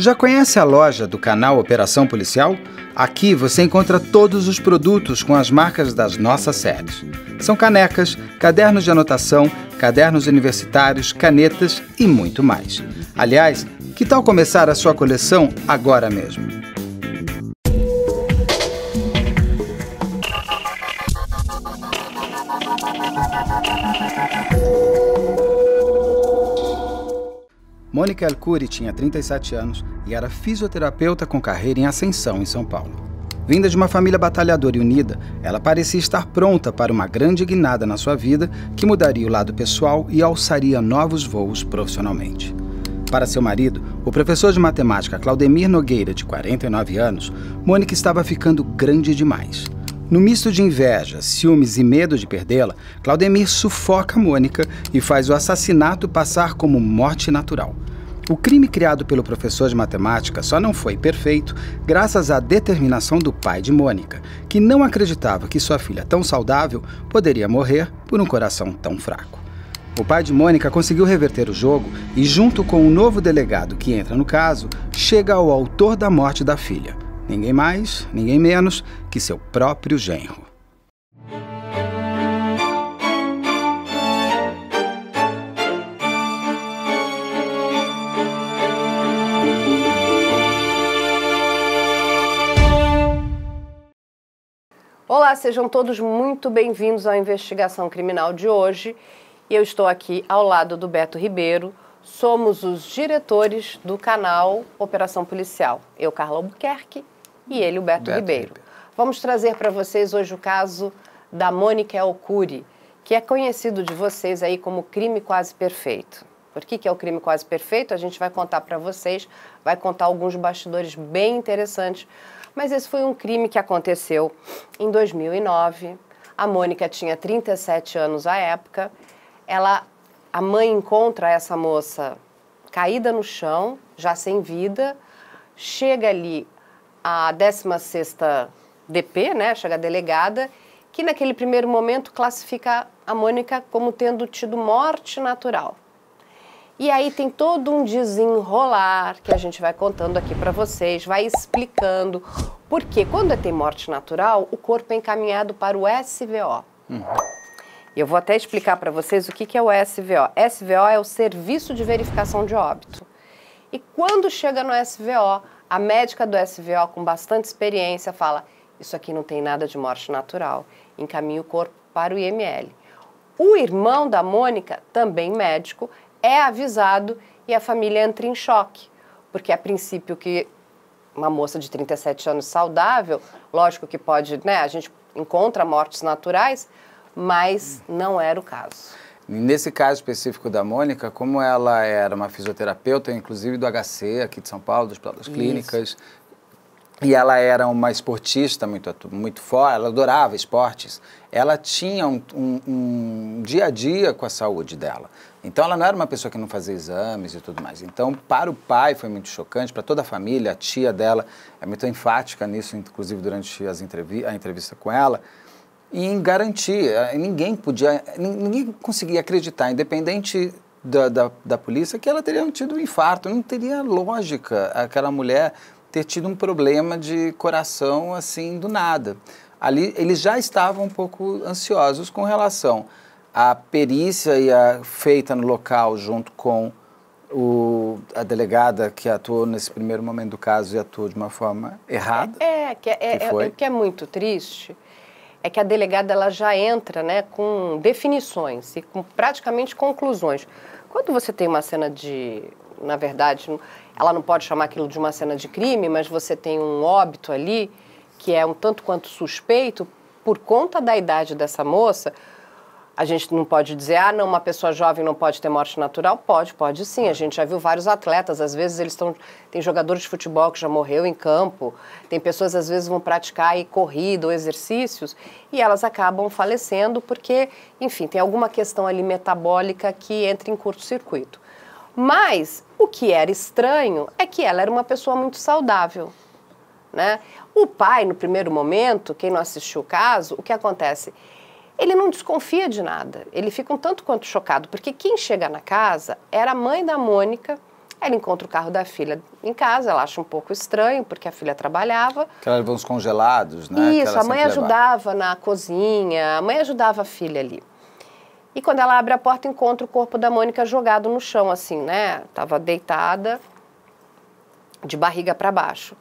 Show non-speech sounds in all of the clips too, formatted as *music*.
Já conhece a loja do canal Operação Policial? Aqui você encontra todos os produtos com as marcas das nossas séries. São canecas, cadernos de anotação, cadernos universitários, canetas e muito mais. Aliás, que tal começar a sua coleção agora mesmo? Mônica Alcuri tinha 37 anos e era fisioterapeuta com carreira em ascensão em São Paulo. Vinda de uma família batalhadora e unida, ela parecia estar pronta para uma grande guinada na sua vida que mudaria o lado pessoal e alçaria novos voos profissionalmente. Para seu marido, o professor de matemática Claudemir Nogueira, de 49 anos, Mônica estava ficando grande demais. No misto de inveja, ciúmes e medo de perdê-la, Claudemir sufoca Mônica e faz o assassinato passar como morte natural. O crime criado pelo professor de matemática só não foi perfeito graças à determinação do pai de Mônica, que não acreditava que sua filha tão saudável poderia morrer por um coração tão fraco. O pai de Mônica conseguiu reverter o jogo e, junto com o um novo delegado que entra no caso, chega ao autor da morte da filha. Ninguém mais, ninguém menos que seu próprio genro. Olá, sejam todos muito bem-vindos à investigação criminal de hoje. Eu estou aqui ao lado do Beto Ribeiro. Somos os diretores do canal Operação Policial. Eu, Carla Albuquerque, e ele, o Beto, Beto Ribeiro. Ribeiro. Vamos trazer para vocês hoje o caso da Mônica Elcuri, que é conhecido de vocês aí como crime quase perfeito. Por que, que é o crime quase perfeito? A gente vai contar para vocês, vai contar alguns bastidores bem interessantes mas esse foi um crime que aconteceu em 2009. A Mônica tinha 37 anos à época. Ela, a mãe encontra essa moça caída no chão, já sem vida. Chega ali a 16ª DP, né, chega a delegada, que naquele primeiro momento classifica a Mônica como tendo tido morte natural. E aí tem todo um desenrolar que a gente vai contando aqui para vocês, vai explicando. Porque quando é tem morte natural, o corpo é encaminhado para o SVO. Hum. Eu vou até explicar para vocês o que, que é o SVO. SVO é o Serviço de Verificação de Óbito. E quando chega no SVO, a médica do SVO, com bastante experiência, fala: Isso aqui não tem nada de morte natural. Encaminha o corpo para o IML. O irmão da Mônica, também médico, é avisado e a família entra em choque, porque a princípio que uma moça de 37 anos saudável, lógico que pode, né, a gente encontra mortes naturais, mas não era o caso. Nesse caso específico da Mônica, como ela era uma fisioterapeuta, inclusive do HC aqui de São Paulo, das Hospital das Clínicas, Isso. e ela era uma esportista muito, muito forte, ela adorava esportes, ela tinha um, um, um dia a dia com a saúde dela. Então ela não era uma pessoa que não fazia exames e tudo mais. Então para o pai foi muito chocante, para toda a família, a tia dela é muito enfática nisso, inclusive durante as entrevi a entrevista com ela, e em garantir, eh, ninguém podia, ninguém conseguia acreditar, independente da, da, da polícia, que ela teria tido um infarto, não teria lógica aquela mulher ter tido um problema de coração assim do nada. Ali eles já estavam um pouco ansiosos com relação a perícia e a feita no local junto com o, a delegada que atuou nesse primeiro momento do caso e atuou de uma forma errada. É, é que, é, que é, o que é muito triste é que a delegada ela já entra né, com definições e com praticamente conclusões. Quando você tem uma cena de, na verdade, ela não pode chamar aquilo de uma cena de crime, mas você tem um óbito ali que é um tanto quanto suspeito por conta da idade dessa moça, a gente não pode dizer, ah, não, uma pessoa jovem não pode ter morte natural. Pode, pode sim. A é. gente já viu vários atletas, às vezes eles estão. Tem jogadores de futebol que já morreu em campo, tem pessoas às vezes vão praticar aí corrida ou exercícios e elas acabam falecendo porque, enfim, tem alguma questão ali metabólica que entra em curto-circuito. Mas o que era estranho é que ela era uma pessoa muito saudável. Né? O pai, no primeiro momento, quem não assistiu o caso, o que acontece? ele não desconfia de nada. Ele fica um tanto quanto chocado, porque quem chega na casa era a mãe da Mônica. Ela encontra o carro da filha em casa, ela acha um pouco estranho, porque a filha trabalhava. Que ela levou uns congelados, né? Isso, a mãe ajudava levava. na cozinha, a mãe ajudava a filha ali. E quando ela abre a porta, encontra o corpo da Mônica jogado no chão, assim, né? Tava deitada, de barriga para baixo.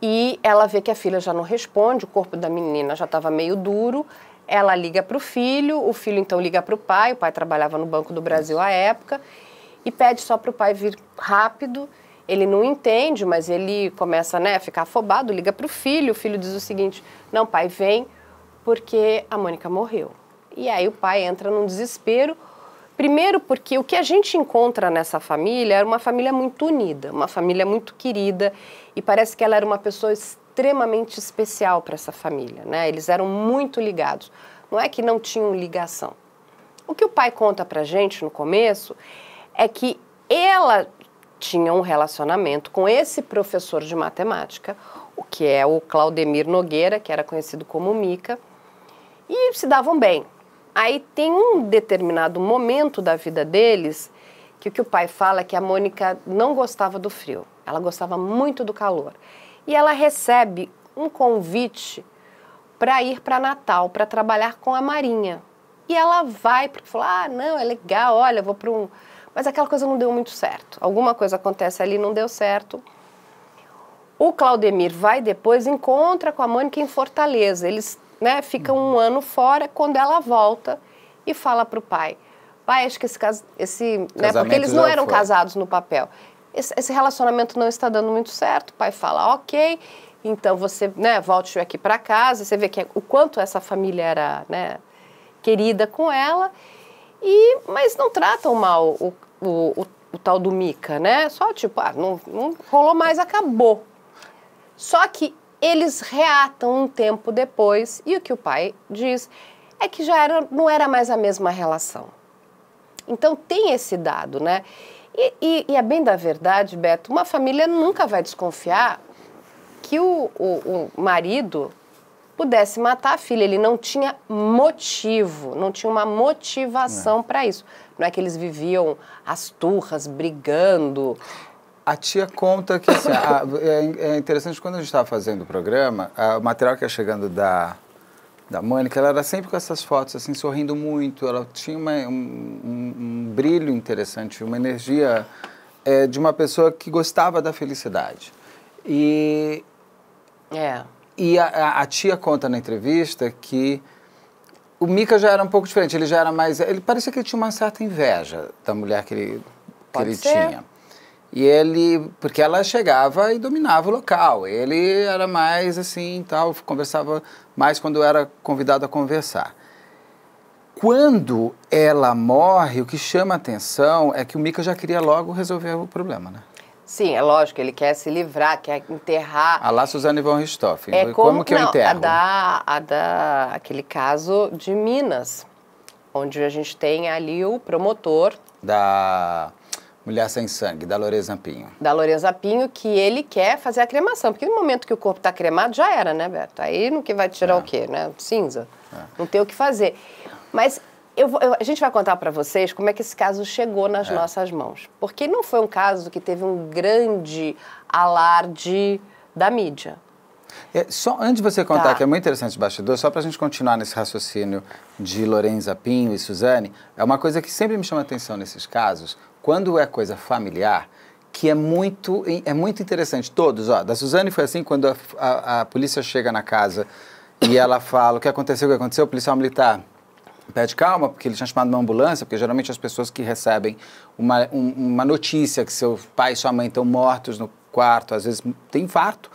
E ela vê que a filha já não responde, o corpo da menina já estava meio duro. Ela liga para o filho, o filho então liga para o pai, o pai trabalhava no Banco do Brasil à época, e pede só para o pai vir rápido. Ele não entende, mas ele começa né, a ficar afobado, liga para o filho, o filho diz o seguinte, não, pai, vem, porque a Mônica morreu. E aí o pai entra num desespero, Primeiro, porque o que a gente encontra nessa família era uma família muito unida, uma família muito querida, e parece que ela era uma pessoa extremamente especial para essa família, né? Eles eram muito ligados. Não é que não tinham ligação. O que o pai conta para gente no começo é que ela tinha um relacionamento com esse professor de matemática, o que é o Claudemir Nogueira, que era conhecido como Mica, e se davam bem. Aí tem um determinado momento da vida deles que o que o pai fala é que a Mônica não gostava do frio, ela gostava muito do calor e ela recebe um convite para ir para Natal, para trabalhar com a Marinha. E ela vai, porque fala, ah, não, é legal, olha, vou para um... Mas aquela coisa não deu muito certo. Alguma coisa acontece ali, não deu certo. O Claudemir vai depois, encontra com a Mônica em Fortaleza. Eles né, ficam um ano fora, quando ela volta e fala para o pai, pai, acho que esse... Cas... esse né, porque eles não eram foi. casados no papel esse, relacionamento não está dando muito certo. O pai fala, ok, então você né, volte aqui para casa. Você vê que, o quanto essa família era né, querida com ela. E, mas não tratam mal o, o, o, o tal do Mica, né? Só tipo, ah, não, não rolou mais, acabou. Só que eles reatam um tempo depois e o que o pai diz é que já era, não era mais a mesma relação. Então tem esse dado, né? E, e, e é bem da verdade, Beto, uma família nunca vai desconfiar que o, o, o marido pudesse matar a filha. Ele não tinha motivo, não tinha uma motivação é. para isso. Não é que eles viviam as turras, brigando. A tia conta que. Assim, a, é, é, interessante, quando a gente estava fazendo o programa, a, o material que é chegando da, da Mônica, ela era sempre com essas fotos, assim, sorrindo muito. Ela tinha uma, um, um, brilho interessante, uma energia é, de uma pessoa que gostava da felicidade. E, é. e a, a tia conta na entrevista que o Mika já era um pouco diferente. Ele já era mais. Ele parecia que ele tinha uma certa inveja da mulher que ele, que ele tinha. E ele, porque ela chegava e dominava o local. Ele era mais assim, tal, conversava mais quando era convidado a conversar. Quando ela morre, o que chama a atenção é que o Mika já queria logo resolver o problema, né? Sim, é lógico, ele quer se livrar, quer enterrar. A lá Suzane von Richthofen. É como, como que não, eu enterro? A da, a da, aquele caso de Minas, onde a gente tem ali o promotor. Da Mulher Sem Sangue, da Lorena Pinho. Da Lorena Pinho, que ele quer fazer a cremação, porque no momento que o corpo está cremado, já era, né, Beto? Aí no que vai tirar é. o quê, né? Cinza. É. Não tem o que fazer. Mas eu, eu, a gente vai contar para vocês como é que esse caso chegou nas é. nossas mãos. Porque não foi um caso que teve um grande alarde da mídia. É, só antes de você contar, tá. que é muito interessante o bastidor, só para a gente continuar nesse raciocínio de Lorenza Pinho e Suzane, é uma coisa que sempre me chama atenção nesses casos, quando é coisa familiar, que é muito, é muito interessante. Todos, ó, da Suzane foi assim quando a, a, a polícia chega na casa e ela fala o que aconteceu, o que aconteceu, o policial militar pede calma, porque ele tinha chamado uma ambulância, porque geralmente as pessoas que recebem uma, um, uma notícia que seu pai e sua mãe estão mortos no quarto, às vezes tem infarto,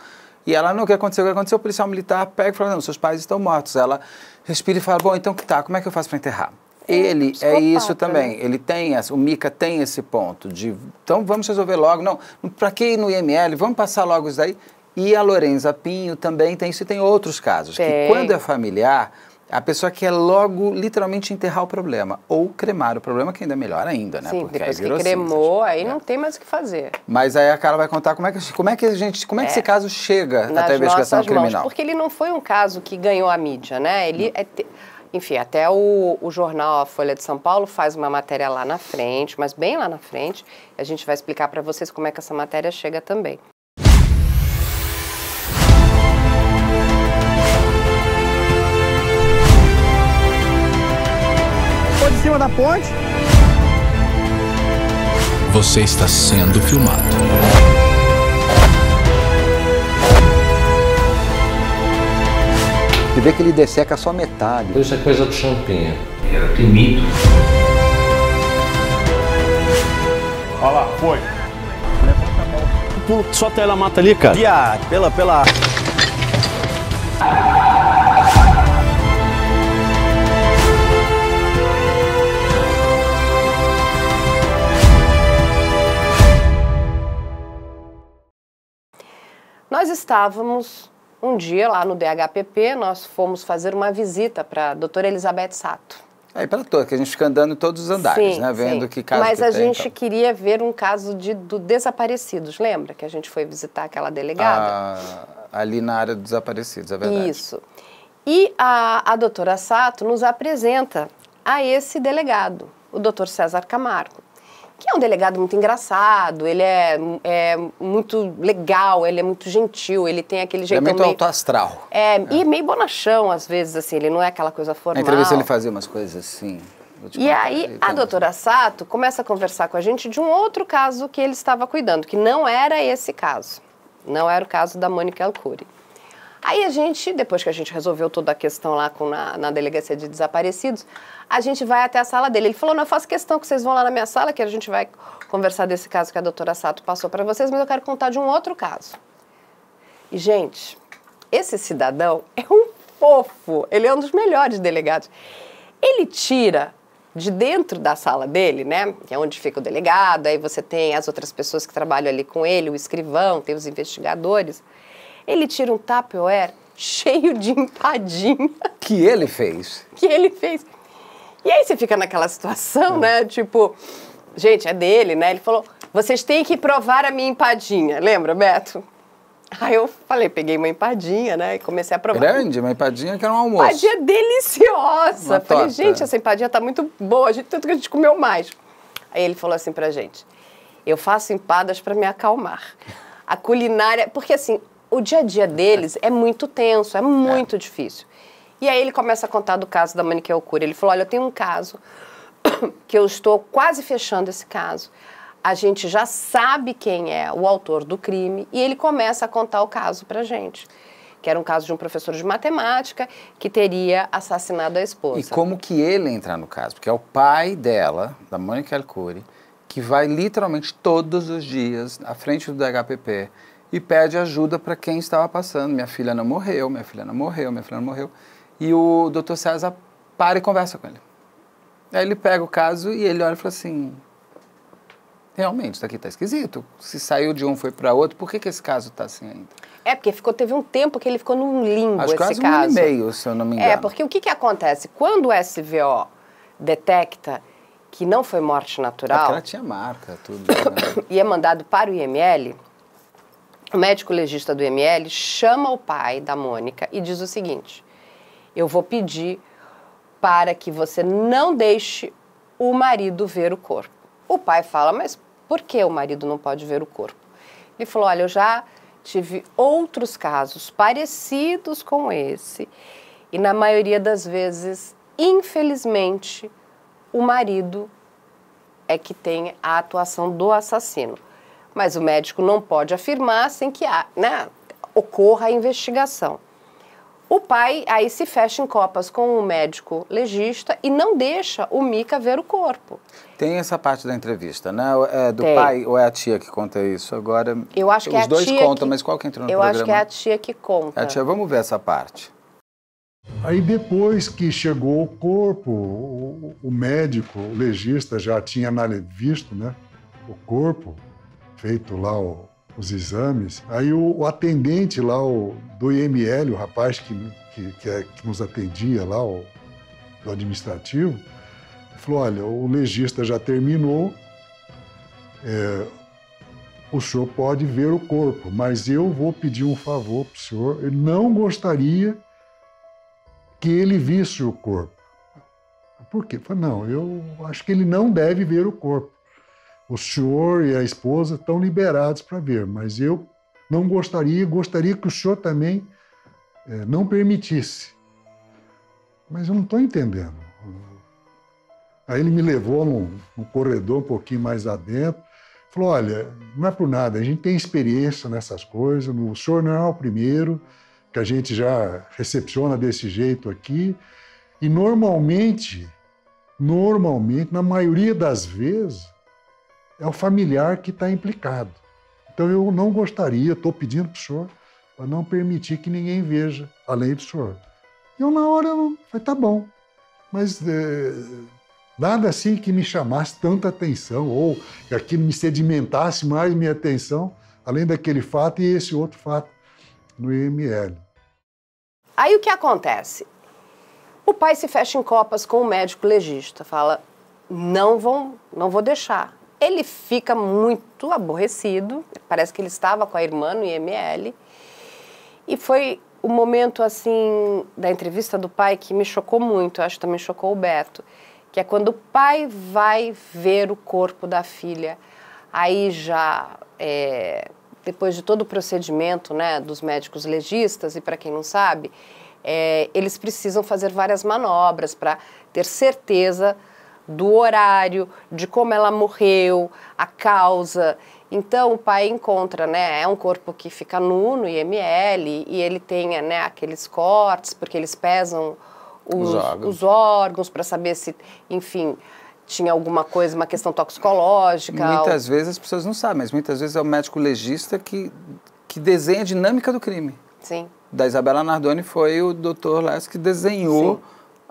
e ela, não, o que aconteceu? O que aconteceu? O policial militar pega e fala, não, seus pais estão mortos. Ela respira e fala, bom, então que tá, como é que eu faço para enterrar? É, ele é, é isso né? também. Ele tem, o Mica tem esse ponto de, então vamos resolver logo. Não, para que ir no IML? Vamos passar logo isso daí. E a Lorenza Pinho também tem isso e tem outros casos. Tem. Que quando é familiar, a pessoa quer logo, literalmente, enterrar o problema. Ou cremar o problema, que ainda é melhor ainda, né? Sim, Porque depois é aí que cremou, aí não tem mais o que fazer. Mas aí a cara vai contar como é que, como é que a gente, como é, é que esse caso chega Nas até a investigação criminal. Mãos, porque ele não foi um caso que ganhou a mídia, né? Ele é. Enfim, até o, o jornal a Folha de São Paulo faz uma matéria lá na frente, mas bem lá na frente, a gente vai explicar para vocês como é que essa matéria chega também. Pode de cima da ponte. Você está sendo filmado. Você vê que ele desseca só metade. Isso é coisa do champinha. Era temido. Olha lá, foi. Pulo, só até ela mata ali, cara. Via, pela, pela. Nós estávamos um dia, lá no DHPP, nós fomos fazer uma visita para a doutora Elizabeth Sato. É, para toda, que a gente fica andando em todos os andares, sim, né? Vendo sim. que caso Mas que a tem, gente então. queria ver um caso de, do desaparecidos, lembra? Que a gente foi visitar aquela delegada? Ah, ali na área dos desaparecidos, é verdade. Isso. E a, a doutora Sato nos apresenta a esse delegado, o doutor César Camargo que é um delegado muito engraçado, ele é, é muito legal, ele é muito gentil, ele tem aquele jeito. Ele é muito meio, astral. É, é, e meio bonachão, às vezes, assim, ele não é aquela coisa formal. Na entrevista ele fazia umas coisas assim. E aí, aí, a doutora Sato começa a conversar com a gente de um outro caso que ele estava cuidando, que não era esse caso. Não era o caso da Mônica Alcuri. Aí a gente, depois que a gente resolveu toda a questão lá com, na, na delegacia de desaparecidos, a gente vai até a sala dele. Ele falou, não, eu faço questão que vocês vão lá na minha sala, que a gente vai conversar desse caso que a doutora Sato passou para vocês, mas eu quero contar de um outro caso. E, gente, esse cidadão *laughs* é um fofo, ele é um dos melhores delegados. Ele tira de dentro da sala dele, né, que é onde fica o delegado, aí você tem as outras pessoas que trabalham ali com ele, o escrivão, tem os investigadores. Ele tira um tupperware *laughs* cheio de empadinha. Que ele fez? Que ele fez. E aí você fica naquela situação, né? Tipo, gente, é dele, né? Ele falou, vocês têm que provar a minha empadinha. Lembra, Beto? Aí eu falei, peguei uma empadinha, né? E comecei a provar. Grande, uma empadinha que era um almoço. Empadinha deliciosa. Uma falei, torta. gente, essa empadinha tá muito boa, a gente, tanto que a gente comeu mais. Aí ele falou assim pra gente: eu faço empadas para me acalmar. A culinária. Porque assim, o dia a dia deles é muito tenso, é, é. muito é. difícil. E aí ele começa a contar do caso da Maniquel Cura. Ele falou: olha, eu tenho um caso *coughs* que eu estou quase fechando esse caso. A gente já sabe quem é o autor do crime e ele começa a contar o caso para gente que era um caso de um professor de matemática que teria assassinado a esposa. E como que ele entra no caso? Porque é o pai dela, da Mônica Alcuri, que vai literalmente todos os dias à frente do DHPP e pede ajuda para quem estava passando. Minha filha não morreu, minha filha não morreu, minha filha não morreu. E o doutor César para e conversa com ele. Aí ele pega o caso e ele olha e fala assim: realmente, isso aqui está esquisito. Se saiu de um, foi para outro, por que, que esse caso está assim ainda? É, porque ficou, teve um tempo que ele ficou num limbo Acho esse caso. um e meio, se eu não me é, engano. É, porque o que, que acontece? Quando o SVO detecta que não foi morte natural... É ela tinha marca, tudo. Né? *coughs* e é mandado para o IML, o médico legista do IML chama o pai da Mônica e diz o seguinte eu vou pedir para que você não deixe o marido ver o corpo. O pai fala, mas por que o marido não pode ver o corpo? Ele falou, olha, eu já tive outros casos parecidos com esse e na maioria das vezes, infelizmente, o marido é que tem a atuação do assassino. Mas o médico não pode afirmar sem que né, ocorra a investigação. O pai aí se fecha em copas com o médico legista e não deixa o Mica ver o corpo. Tem essa parte da entrevista, né? É do Tem. pai ou é a tia que conta isso? Agora, eu acho que é os é a dois tia contam, que... mas qual que entrou no eu programa? Eu acho que é a tia que conta. É a tia, vamos ver essa parte. Aí depois que chegou o corpo, o, o médico, o legista já tinha visto, né? O corpo feito lá o, os exames. Aí o, o atendente lá o, do IML, o rapaz que, que, que, é, que nos atendia lá, o, do administrativo, falou: olha, o legista já terminou, é, o senhor pode ver o corpo, mas eu vou pedir um favor para o senhor. Eu não gostaria que ele visse o corpo. Por quê? Eu falei, não, eu acho que ele não deve ver o corpo o senhor e a esposa estão liberados para ver, mas eu não gostaria, gostaria que o senhor também é, não permitisse. Mas eu não estou entendendo. Aí ele me levou num, num corredor um pouquinho mais adentro, falou: olha, não é por nada, a gente tem experiência nessas coisas, o senhor não é o primeiro que a gente já recepciona desse jeito aqui, e normalmente, normalmente, na maioria das vezes, é o familiar que está implicado. Então eu não gostaria, estou pedindo para o senhor, para não permitir que ninguém veja, além do senhor. E Eu, na hora, vai falei, tá bom. Mas é, nada assim que me chamasse tanta atenção ou que me sedimentasse mais minha atenção, além daquele fato e esse outro fato no IML. Aí o que acontece? O pai se fecha em copas com o médico legista, fala: não vão, não vou deixar. Ele fica muito aborrecido, parece que ele estava com a irmã no IML. E foi o um momento assim da entrevista do pai que me chocou muito, eu acho que também chocou o Beto, que é quando o pai vai ver o corpo da filha. Aí já é, depois de todo o procedimento, né, dos médicos legistas e para quem não sabe, é, eles precisam fazer várias manobras para ter certeza do horário, de como ela morreu, a causa. Então o pai encontra, né? É um corpo que fica nu no IML e ele tem né, aqueles cortes, porque eles pesam os, os órgãos, órgãos para saber se, enfim, tinha alguma coisa, uma questão toxicológica. Muitas ou... vezes as pessoas não sabem, mas muitas vezes é o médico legista que, que desenha a dinâmica do crime. Sim. Da Isabela Nardoni foi o doutor Less que desenhou. Sim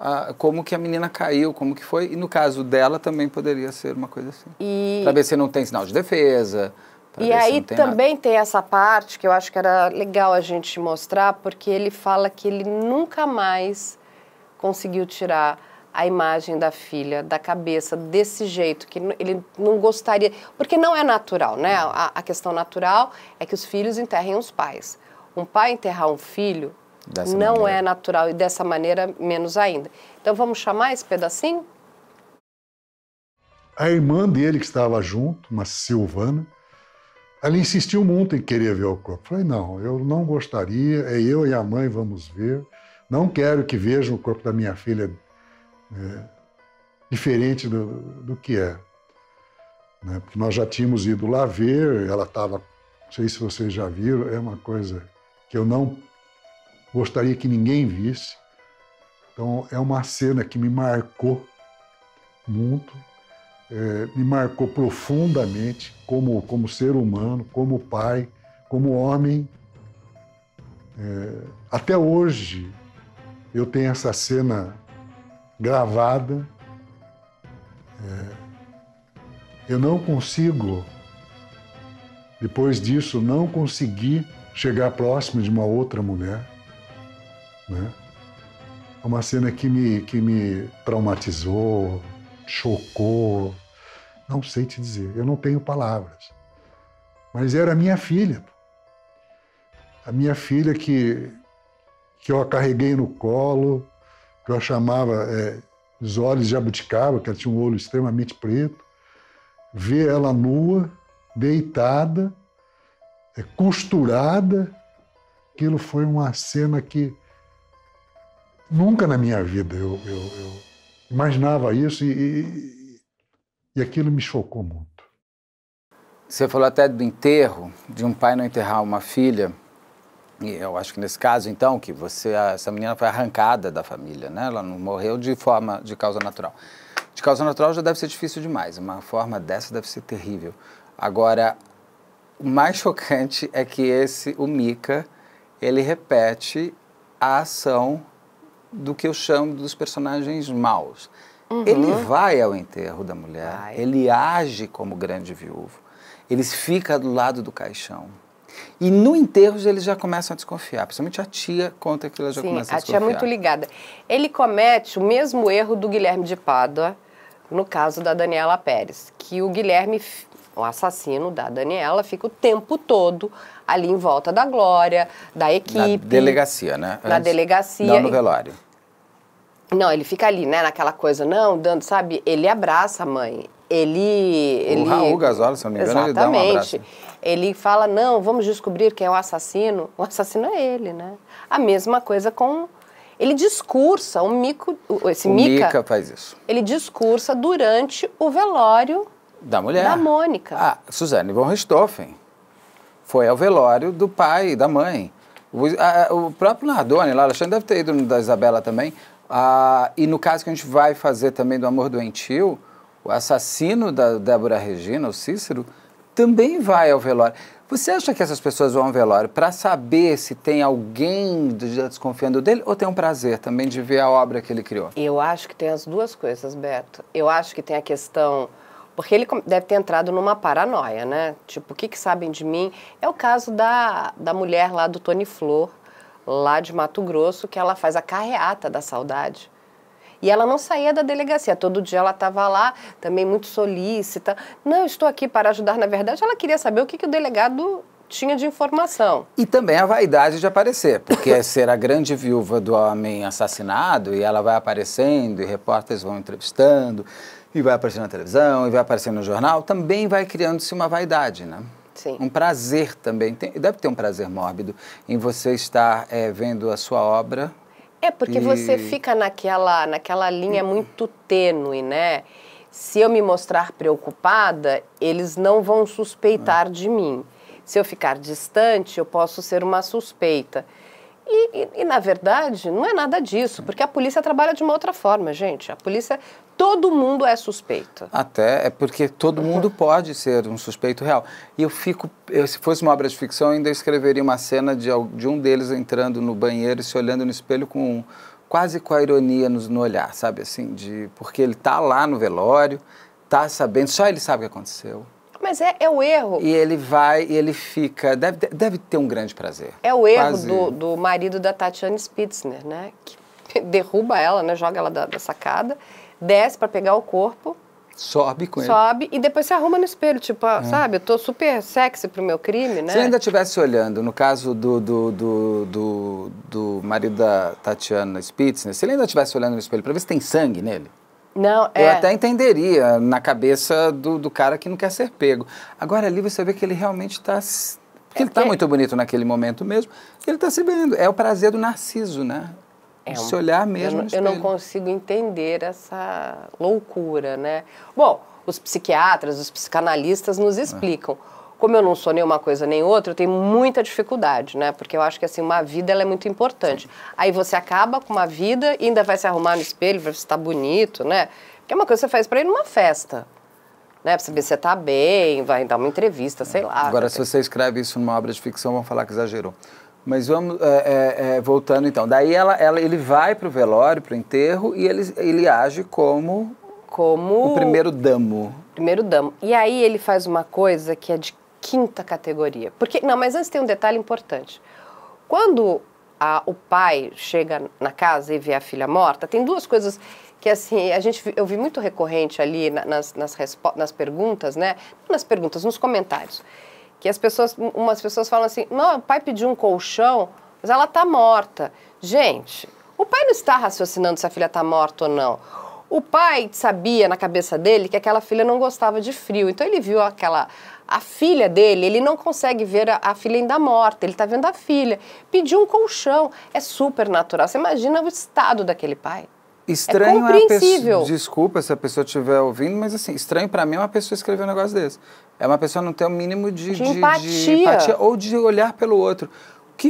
a, como que a menina caiu, como que foi. E no caso dela também poderia ser uma coisa assim. E... Para ver se não tem sinal de defesa. E aí tem também nada. tem essa parte que eu acho que era legal a gente mostrar, porque ele fala que ele nunca mais conseguiu tirar a imagem da filha da cabeça desse jeito, que ele não gostaria. Porque não é natural, né? A, a questão natural é que os filhos enterrem os pais. Um pai enterrar um filho Dessa não maneira. é natural e dessa maneira menos ainda. Então vamos chamar esse pedacinho? A irmã dele que estava junto, uma Silvana, ela insistiu muito em querer ver o corpo. Falei, não, eu não gostaria, é eu e a mãe vamos ver. Não quero que vejam o corpo da minha filha é, diferente do, do que é. Né? Porque nós já tínhamos ido lá ver, ela estava, não sei se vocês já viram, é uma coisa que eu não gostaria que ninguém visse. Então, é uma cena que me marcou muito, é, me marcou profundamente como, como ser humano, como pai, como homem. É, até hoje, eu tenho essa cena gravada. É, eu não consigo, depois disso, não consegui chegar próximo de uma outra mulher. Né? É uma cena que me, que me traumatizou, chocou, não sei te dizer, eu não tenho palavras. Mas era minha filha. A minha filha que, que eu a carreguei no colo, que eu a chamava é, os olhos de que ela tinha um olho extremamente preto, ver ela nua, deitada, é, costurada, aquilo foi uma cena que Nunca na minha vida eu, eu, eu imaginava isso e, e, e aquilo me chocou muito. Você falou até do enterro, de um pai não enterrar uma filha. E eu acho que nesse caso, então, que você, essa menina foi arrancada da família, né? Ela não morreu de forma, de causa natural. De causa natural já deve ser difícil demais. Uma forma dessa deve ser terrível. Agora, o mais chocante é que esse, o Mika, ele repete a ação do que eu chamo dos personagens maus. Uhum. Ele vai ao enterro da mulher, vai. ele age como grande viúvo, ele fica do lado do caixão. E no enterro eles já começam a desconfiar, principalmente a tia conta que ela já Sim, começa a, desconfiar. a tia é muito ligada. Ele comete o mesmo erro do Guilherme de Pádua, no caso da Daniela Pérez, que o Guilherme o assassino da Daniela fica o tempo todo ali em volta da Glória, da equipe. Na delegacia, né? Na delegacia. Não no velório. Não, ele fica ali, né? Naquela coisa, não, dando, sabe? Ele abraça a mãe. Ele. O ele... Raul Gasol, se não me engano, Exatamente. ele dá um abraço. Ele fala, não, vamos descobrir quem é o assassino. O assassino é ele, né? A mesma coisa com. Ele discursa, o Mico. Esse o Mica, Mica faz isso. Ele discursa durante o velório da mulher. Da Mônica. Ah, Suzane von Richthofen. Foi ao velório do pai e da mãe. O, a, o próprio Nardone, lá, Alexandre deve ter ido no da Isabela também. Ah, e no caso que a gente vai fazer também do Amor Doentio, o assassino da Débora Regina, o Cícero, também vai ao velório. Você acha que essas pessoas vão ao velório para saber se tem alguém desconfiando dele ou tem um prazer também de ver a obra que ele criou? Eu acho que tem as duas coisas, Beto. Eu acho que tem a questão porque ele deve ter entrado numa paranoia, né? Tipo, o que, que sabem de mim? É o caso da, da mulher lá do Tony Flor, lá de Mato Grosso, que ela faz a carreata da saudade. E ela não saía da delegacia. Todo dia ela estava lá, também muito solícita. Não, estou aqui para ajudar. Na verdade, ela queria saber o que, que o delegado tinha de informação. E também a vaidade de aparecer, porque é ser a grande viúva do homem assassinado e ela vai aparecendo e repórteres vão entrevistando e vai aparecer na televisão, e vai aparecer no jornal, também vai criando-se uma vaidade, né? Sim. Um prazer também. Tem, deve ter um prazer mórbido em você estar é, vendo a sua obra. É, porque e... você fica naquela, naquela linha muito tênue, né? Se eu me mostrar preocupada, eles não vão suspeitar é. de mim. Se eu ficar distante, eu posso ser uma suspeita. E, e, e, na verdade, não é nada disso, porque a polícia trabalha de uma outra forma, gente. A polícia, todo mundo é suspeito. Até é porque todo mundo pode ser um suspeito real. E eu fico, eu, se fosse uma obra de ficção, eu ainda escreveria uma cena de, de um deles entrando no banheiro e se olhando no espelho com quase com a ironia no, no olhar, sabe assim, de porque ele está lá no velório, está sabendo, só ele sabe o que aconteceu. Mas é, é o erro. E ele vai e ele fica. Deve, deve ter um grande prazer. É o erro do, do marido da Tatiane Spitzner, né? Que *laughs* derruba ela, né? Joga ela da, da sacada, desce para pegar o corpo. Sobe com ele. Sobe e depois se arruma no espelho, tipo, é. sabe, eu tô super sexy pro meu crime, né? Se ainda estivesse olhando, no caso do, do, do, do, do marido da Tatiana Spitzner, se ele ainda estivesse olhando no espelho para ver se tem sangue nele, não, é. Eu até entenderia na cabeça do, do cara que não quer ser pego. Agora ali você vê que ele realmente está é tá porque ele está muito bonito naquele momento mesmo, ele está se vendo. É o prazer do narciso, né? É um... Se olhar mesmo. Eu, eu não consigo entender essa loucura, né? Bom, os psiquiatras, os psicanalistas nos ah. explicam. É. Como eu não sou nenhuma coisa nem outra, eu tenho muita dificuldade, né? Porque eu acho que assim, uma vida ela é muito importante. Aí você acaba com uma vida e ainda vai se arrumar no espelho para ver se tá bonito, né? Porque é uma coisa que você faz para ir numa festa né? Pra saber se você tá bem, vai dar uma entrevista, sei lá. Agora, se você escreve isso numa obra de ficção, vão falar que exagerou. Mas vamos, é, é, é voltando então. Daí ela, ela, ele vai pro velório, pro enterro, e ele, ele age como... Como... O primeiro damo. Primeiro damo. E aí ele faz uma coisa que é de quinta categoria. Porque não, mas antes tem um detalhe importante. Quando a, o pai chega na casa e vê a filha morta, tem duas coisas que assim a gente eu vi muito recorrente ali nas, nas, nas perguntas, né? nas perguntas, nos comentários, que as pessoas, umas pessoas falam assim, não, o pai pediu um colchão, mas ela está morta. Gente, o pai não está raciocinando se a filha está morta ou não. O pai sabia na cabeça dele que aquela filha não gostava de frio, então ele viu aquela a filha dele, ele não consegue ver a, a filha ainda morta, ele está vendo a filha. Pediu um colchão, é super natural. Você imagina o estado daquele pai. É estranho é compreensível. Pessoa, desculpa se a pessoa estiver ouvindo, mas assim, estranho para mim é uma pessoa escrever um negócio desse. É uma pessoa não ter o mínimo de, de, de, empatia. de empatia ou de olhar pelo outro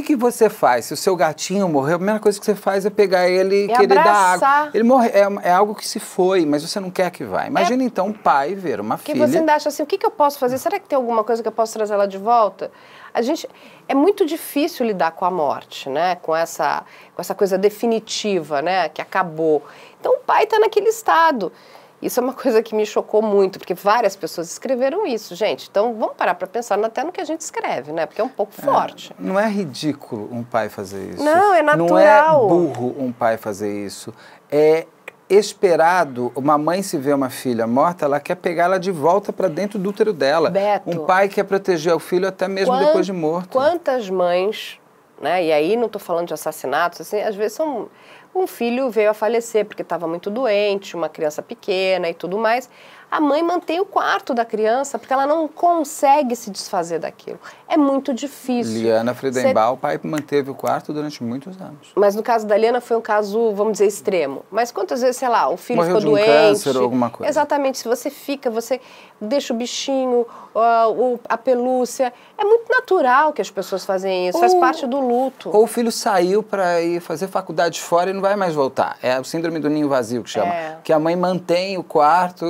que, que você faz? Se o seu gatinho morreu, a primeira coisa que você faz é pegar ele e é querer abraçar. dar água. Ele morre, é, é, algo que se foi, mas você não quer que vá. Imagina é... então um pai ver uma que filha. Que você ainda acha assim, o que, que eu posso fazer? Será que tem alguma coisa que eu posso trazer ela de volta? A gente é muito difícil lidar com a morte, né? Com essa com essa coisa definitiva, né? Que acabou. Então o pai está naquele estado. Isso é uma coisa que me chocou muito, porque várias pessoas escreveram isso, gente. Então vamos parar para pensar até no que a gente escreve, né? Porque é um pouco é, forte. Não é ridículo um pai fazer isso. Não, é natural. Não é burro um pai fazer isso. É esperado, uma mãe se vê uma filha morta, ela quer pegá-la de volta para dentro do útero dela. Beto, um pai quer proteger o filho até mesmo quant, depois de morto. Quantas mães, né? E aí não estou falando de assassinatos, assim, às vezes são um filho veio a falecer porque estava muito doente, uma criança pequena e tudo mais a mãe mantém o quarto da criança porque ela não consegue se desfazer daquilo. É muito difícil. Liana Friedenbaum, o pai manteve o quarto durante muitos anos. Mas no caso da Liana foi um caso, vamos dizer, extremo. Mas quantas vezes, sei lá, o filho Morreu ficou de um doente. Câncer ou alguma coisa. Exatamente. Se você fica, você deixa o bichinho, a pelúcia. É muito natural que as pessoas fazem isso, ou... faz parte do luto. Ou o filho saiu para ir fazer faculdade fora e não vai mais voltar. É o síndrome do ninho vazio que chama. É. Que a mãe mantém o quarto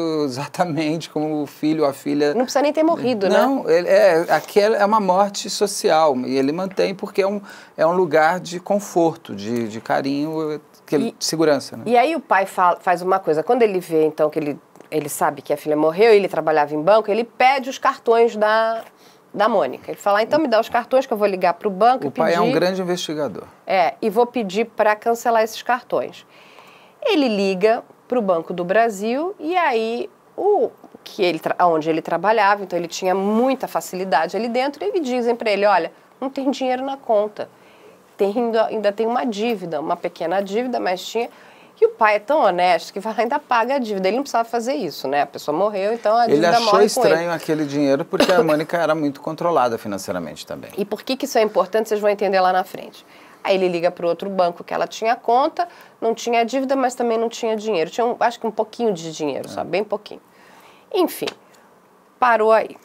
exatamente como o filho ou a filha. Não precisa nem ter morrido, não, né? Não, é, aqui é uma morte social e ele mantém porque é um, é um lugar de conforto, de, de carinho, que ele, e, de segurança. Né? E aí o pai fala, faz uma coisa, quando ele vê então que ele, ele sabe que a filha morreu ele trabalhava em banco, ele pede os cartões da, da Mônica. Ele fala, então me dá os cartões que eu vou ligar para o banco. O pai é um grande investigador. É, e vou pedir para cancelar esses cartões. Ele liga para o Banco do Brasil e aí o que ele, onde ele trabalhava, então ele tinha muita facilidade ali dentro, e dizem para ele, olha, não tem dinheiro na conta, tem, ainda, ainda tem uma dívida, uma pequena dívida, mas tinha... E o pai é tão honesto que vai ainda paga a dívida. Ele não precisava fazer isso, né? A pessoa morreu, então a dívida morre Ele achou estranho aquele dinheiro porque a *laughs* Mônica era muito controlada financeiramente também. E por que, que isso é importante, vocês vão entender lá na frente. Aí ele liga para o outro banco que ela tinha conta, não tinha dívida, mas também não tinha dinheiro. Tinha, um, acho que um pouquinho de dinheiro, é. só bem pouquinho. Enfim, parou aí.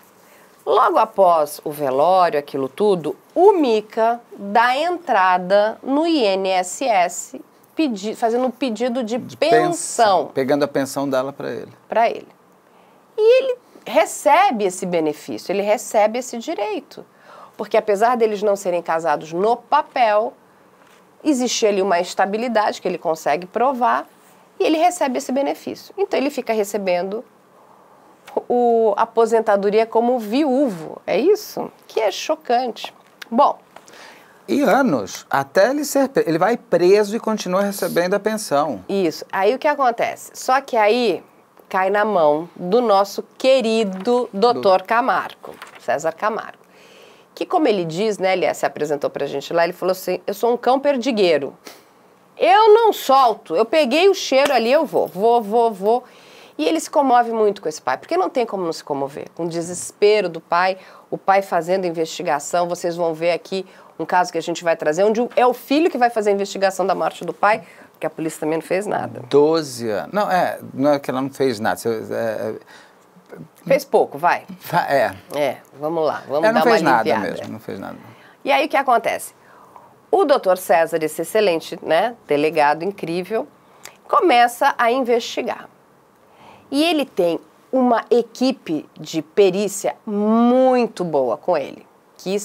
Logo após o velório, aquilo tudo, o Mica dá entrada no INSS pedi, fazendo um pedido de, de pensão. pensão. Pegando a pensão dela para ele. Para ele. E ele recebe esse benefício, ele recebe esse direito. Porque apesar deles não serem casados no papel, existe ali uma estabilidade que ele consegue provar e ele recebe esse benefício. Então ele fica recebendo o aposentadoria como viúvo, é isso? Que é chocante. Bom. E anos, até ele ser ele vai preso e continua recebendo a pensão. Isso. Aí o que acontece? Só que aí cai na mão do nosso querido doutor Camargo, César Camargo que como ele diz, né, ele se apresentou pra gente lá, ele falou assim, eu sou um cão perdigueiro. Eu não solto, eu peguei o cheiro ali, eu vou, vou, vou, vou. E ele se comove muito com esse pai, porque não tem como não se comover. Com o desespero do pai, o pai fazendo investigação, vocês vão ver aqui um caso que a gente vai trazer, onde é o filho que vai fazer a investigação da morte do pai, que a polícia também não fez nada. Doze anos. Não, é, não é que ela não fez nada. é, é Fez pouco, vai. É. É, vamos lá, vamos é, dar uma Não fez nada mesmo, não fez nada. E aí o que acontece? O doutor César, esse excelente né, delegado incrível, começa a investigar. E ele tem uma equipe de perícia muito boa com ele. Que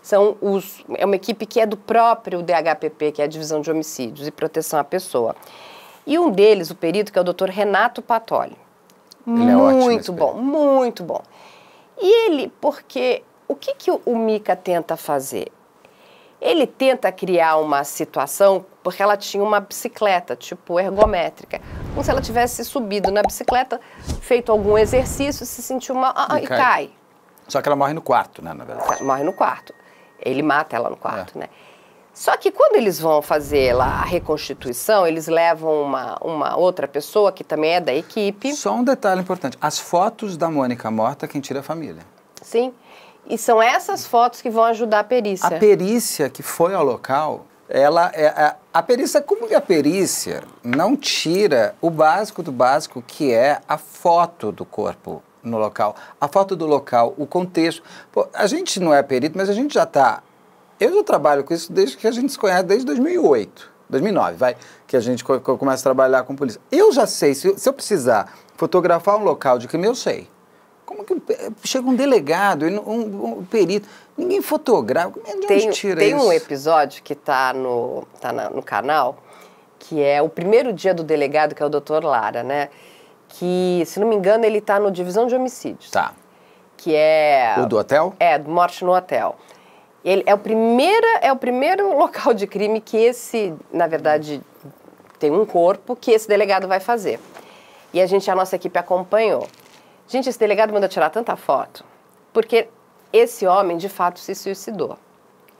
são os, é uma equipe que é do próprio DHPP, que é a Divisão de Homicídios e Proteção à Pessoa. E um deles, o perito, que é o doutor Renato Patoli. Ele é muito é bom, muito bom. E ele, porque o que, que o Mika tenta fazer? Ele tenta criar uma situação, porque ela tinha uma bicicleta, tipo ergométrica, como se ela tivesse subido na bicicleta, feito algum exercício, se sentiu mal ah, ah e, cai. cai. Só que ela morre no quarto, né, na verdade? Ela morre no quarto. Ele mata ela no quarto, é. né? Só que quando eles vão fazer lá a reconstituição, eles levam uma, uma outra pessoa que também é da equipe. Só um detalhe importante: as fotos da Mônica morta, quem tira é a família. Sim. E são essas fotos que vão ajudar a perícia. A perícia que foi ao local, ela é a, é, a perícia como que a perícia não tira o básico do básico que é a foto do corpo no local, a foto do local, o contexto. Pô, a gente não é perito, mas a gente já está eu já trabalho com isso desde que a gente se conhece, desde 2008, 2009, vai, que a gente co começa a trabalhar com polícia. Eu já sei, se, se eu precisar fotografar um local de crime, eu sei. Como que eh, chega um delegado, um, um perito, ninguém fotografa, de é onde tem, tira tem isso? Tem um episódio que está no, tá no canal, que é o primeiro dia do delegado, que é o doutor Lara, né? Que, se não me engano, ele está no Divisão de Homicídios. Tá. Que é... O do hotel? É, Morte no Hotel. Ele é o primeiro é o primeiro *laughs* local de crime que esse, na verdade, tem um corpo que esse delegado vai fazer. E a gente, a nossa equipe acompanhou. Gente, esse delegado mandou tirar tanta foto, porque esse homem de fato se suicidou.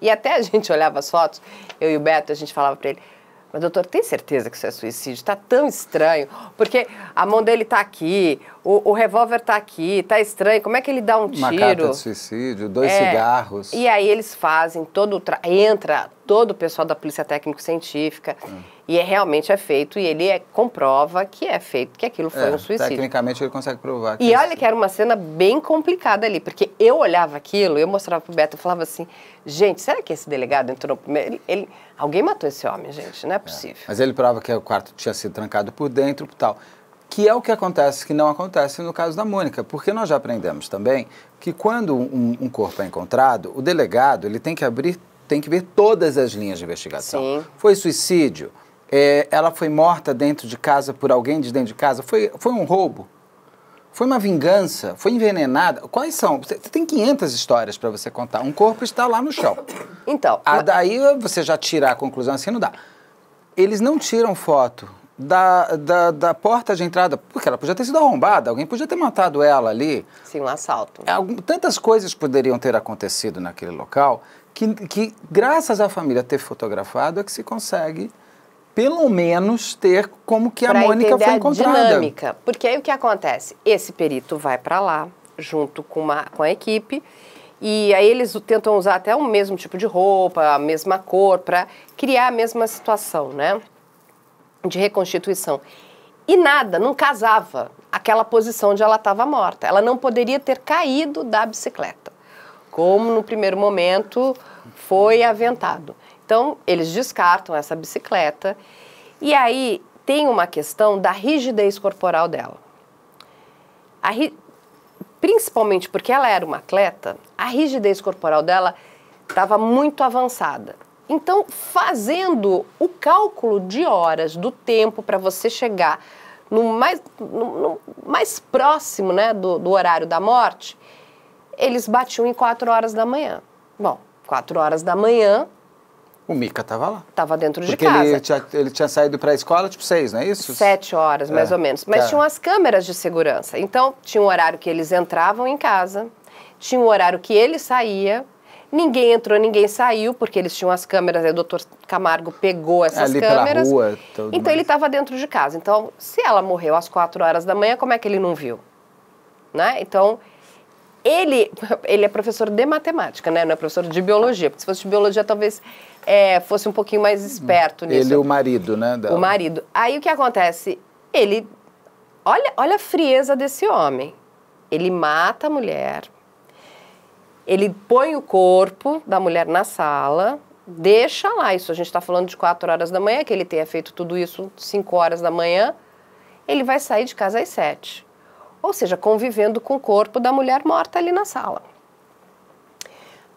E até a *laughs* gente olhava as fotos, eu e o Beto, a gente falava para ele: mas, doutor, tem certeza que isso é suicídio? Tá tão estranho, porque a mão dele tá aqui, o, o revólver tá aqui, tá estranho. Como é que ele dá um Uma tiro? Uma carta de suicídio, dois é. cigarros. E aí eles fazem todo o... Tra... Entra todo o pessoal da Polícia Técnico-Científica. Hum e é, realmente é feito, e ele é, comprova que é feito, que aquilo foi é, um suicídio. Tecnicamente ele consegue provar. e é olha que era uma cena bem complicada ali, porque eu olhava aquilo, eu mostrava pro Beto, eu falava assim, gente, será que esse delegado entrou primeiro? Ele, ele alguém matou esse homem, gente, não é, é possível. É. Mas ele prova que o quarto tinha sido trancado por dentro e tal. Que é o que acontece, que não acontece no caso da Mônica, porque nós já aprendemos também que quando um, um corpo é encontrado, o delegado ele tem que abrir, tem que ver todas as linhas de investigação. Sim. Foi suicídio, é, ela foi morta dentro de casa por alguém de dentro de casa? Foi, foi um roubo? Foi uma vingança? Foi envenenada? Quais são? Você tem 500 histórias para você contar. Um corpo está lá no chão. *coughs* Então. A, ah, daí você já tira a conclusão assim, não dá. Eles não tiram foto da, da, da, porta de entrada, porque ela podia ter sido arrombada, alguém podia ter matado ela ali. Sim, um assalto. É, algum, tantas coisas poderiam ter acontecido naquele local que, que, graças à família ter fotografado, é que se consegue pelo menos ter como que pra a Mônica foi encontrada. A dinâmica, porque aí o que acontece? Esse perito vai para lá junto com, uma, com a equipe e aí eles tentam usar até o mesmo tipo de roupa, a mesma cor para criar a mesma situação, né? De reconstituição. E nada, não casava aquela posição onde ela estava morta. Ela não poderia ter caído da bicicleta, como no primeiro momento foi aventado. Então, eles descartam essa bicicleta. E aí tem uma questão da rigidez corporal dela. Ri... Principalmente porque ela era uma atleta, a rigidez corporal dela estava muito avançada. Então, fazendo o cálculo de horas do tempo para você chegar no mais, no, no mais próximo né, do, do horário da morte, eles batiam em 4 horas da manhã. Bom, 4 horas da manhã o Mica estava lá. Estava dentro Porque de casa. Ele tinha, ele tinha saído para a escola tipo seis, não é isso? Sete horas, mais é, ou menos. Mas tá. tinham as câmeras de segurança. Então, tinha um horário que eles entravam em casa, tinha um horário que ele saía, Ninguém entrou, ninguém saiu, porque eles tinham as câmeras, aí o doutor Camargo pegou essas Ali câmeras. Pela rua, tudo então mais. ele estava dentro de casa. Então, se ela morreu às quatro horas da manhã, como é que ele não viu? Né? Então, ele, *laughs* ele é professor de matemática, né? não é professor de biologia, porque se fosse de biologia, talvez é, fosse um pouquinho mais esperto nisso. Ele, o marido, né? Dela. O marido. Aí o que acontece? Ele. Olha, olha a frieza desse homem. Ele mata a mulher, ele põe o corpo da mulher na sala, deixa lá. Isso a gente está falando de 4 horas da manhã, que ele tenha feito tudo isso 5 horas da manhã. Ele vai sair de casa às 7. Ou seja, convivendo com o corpo da mulher morta ali na sala.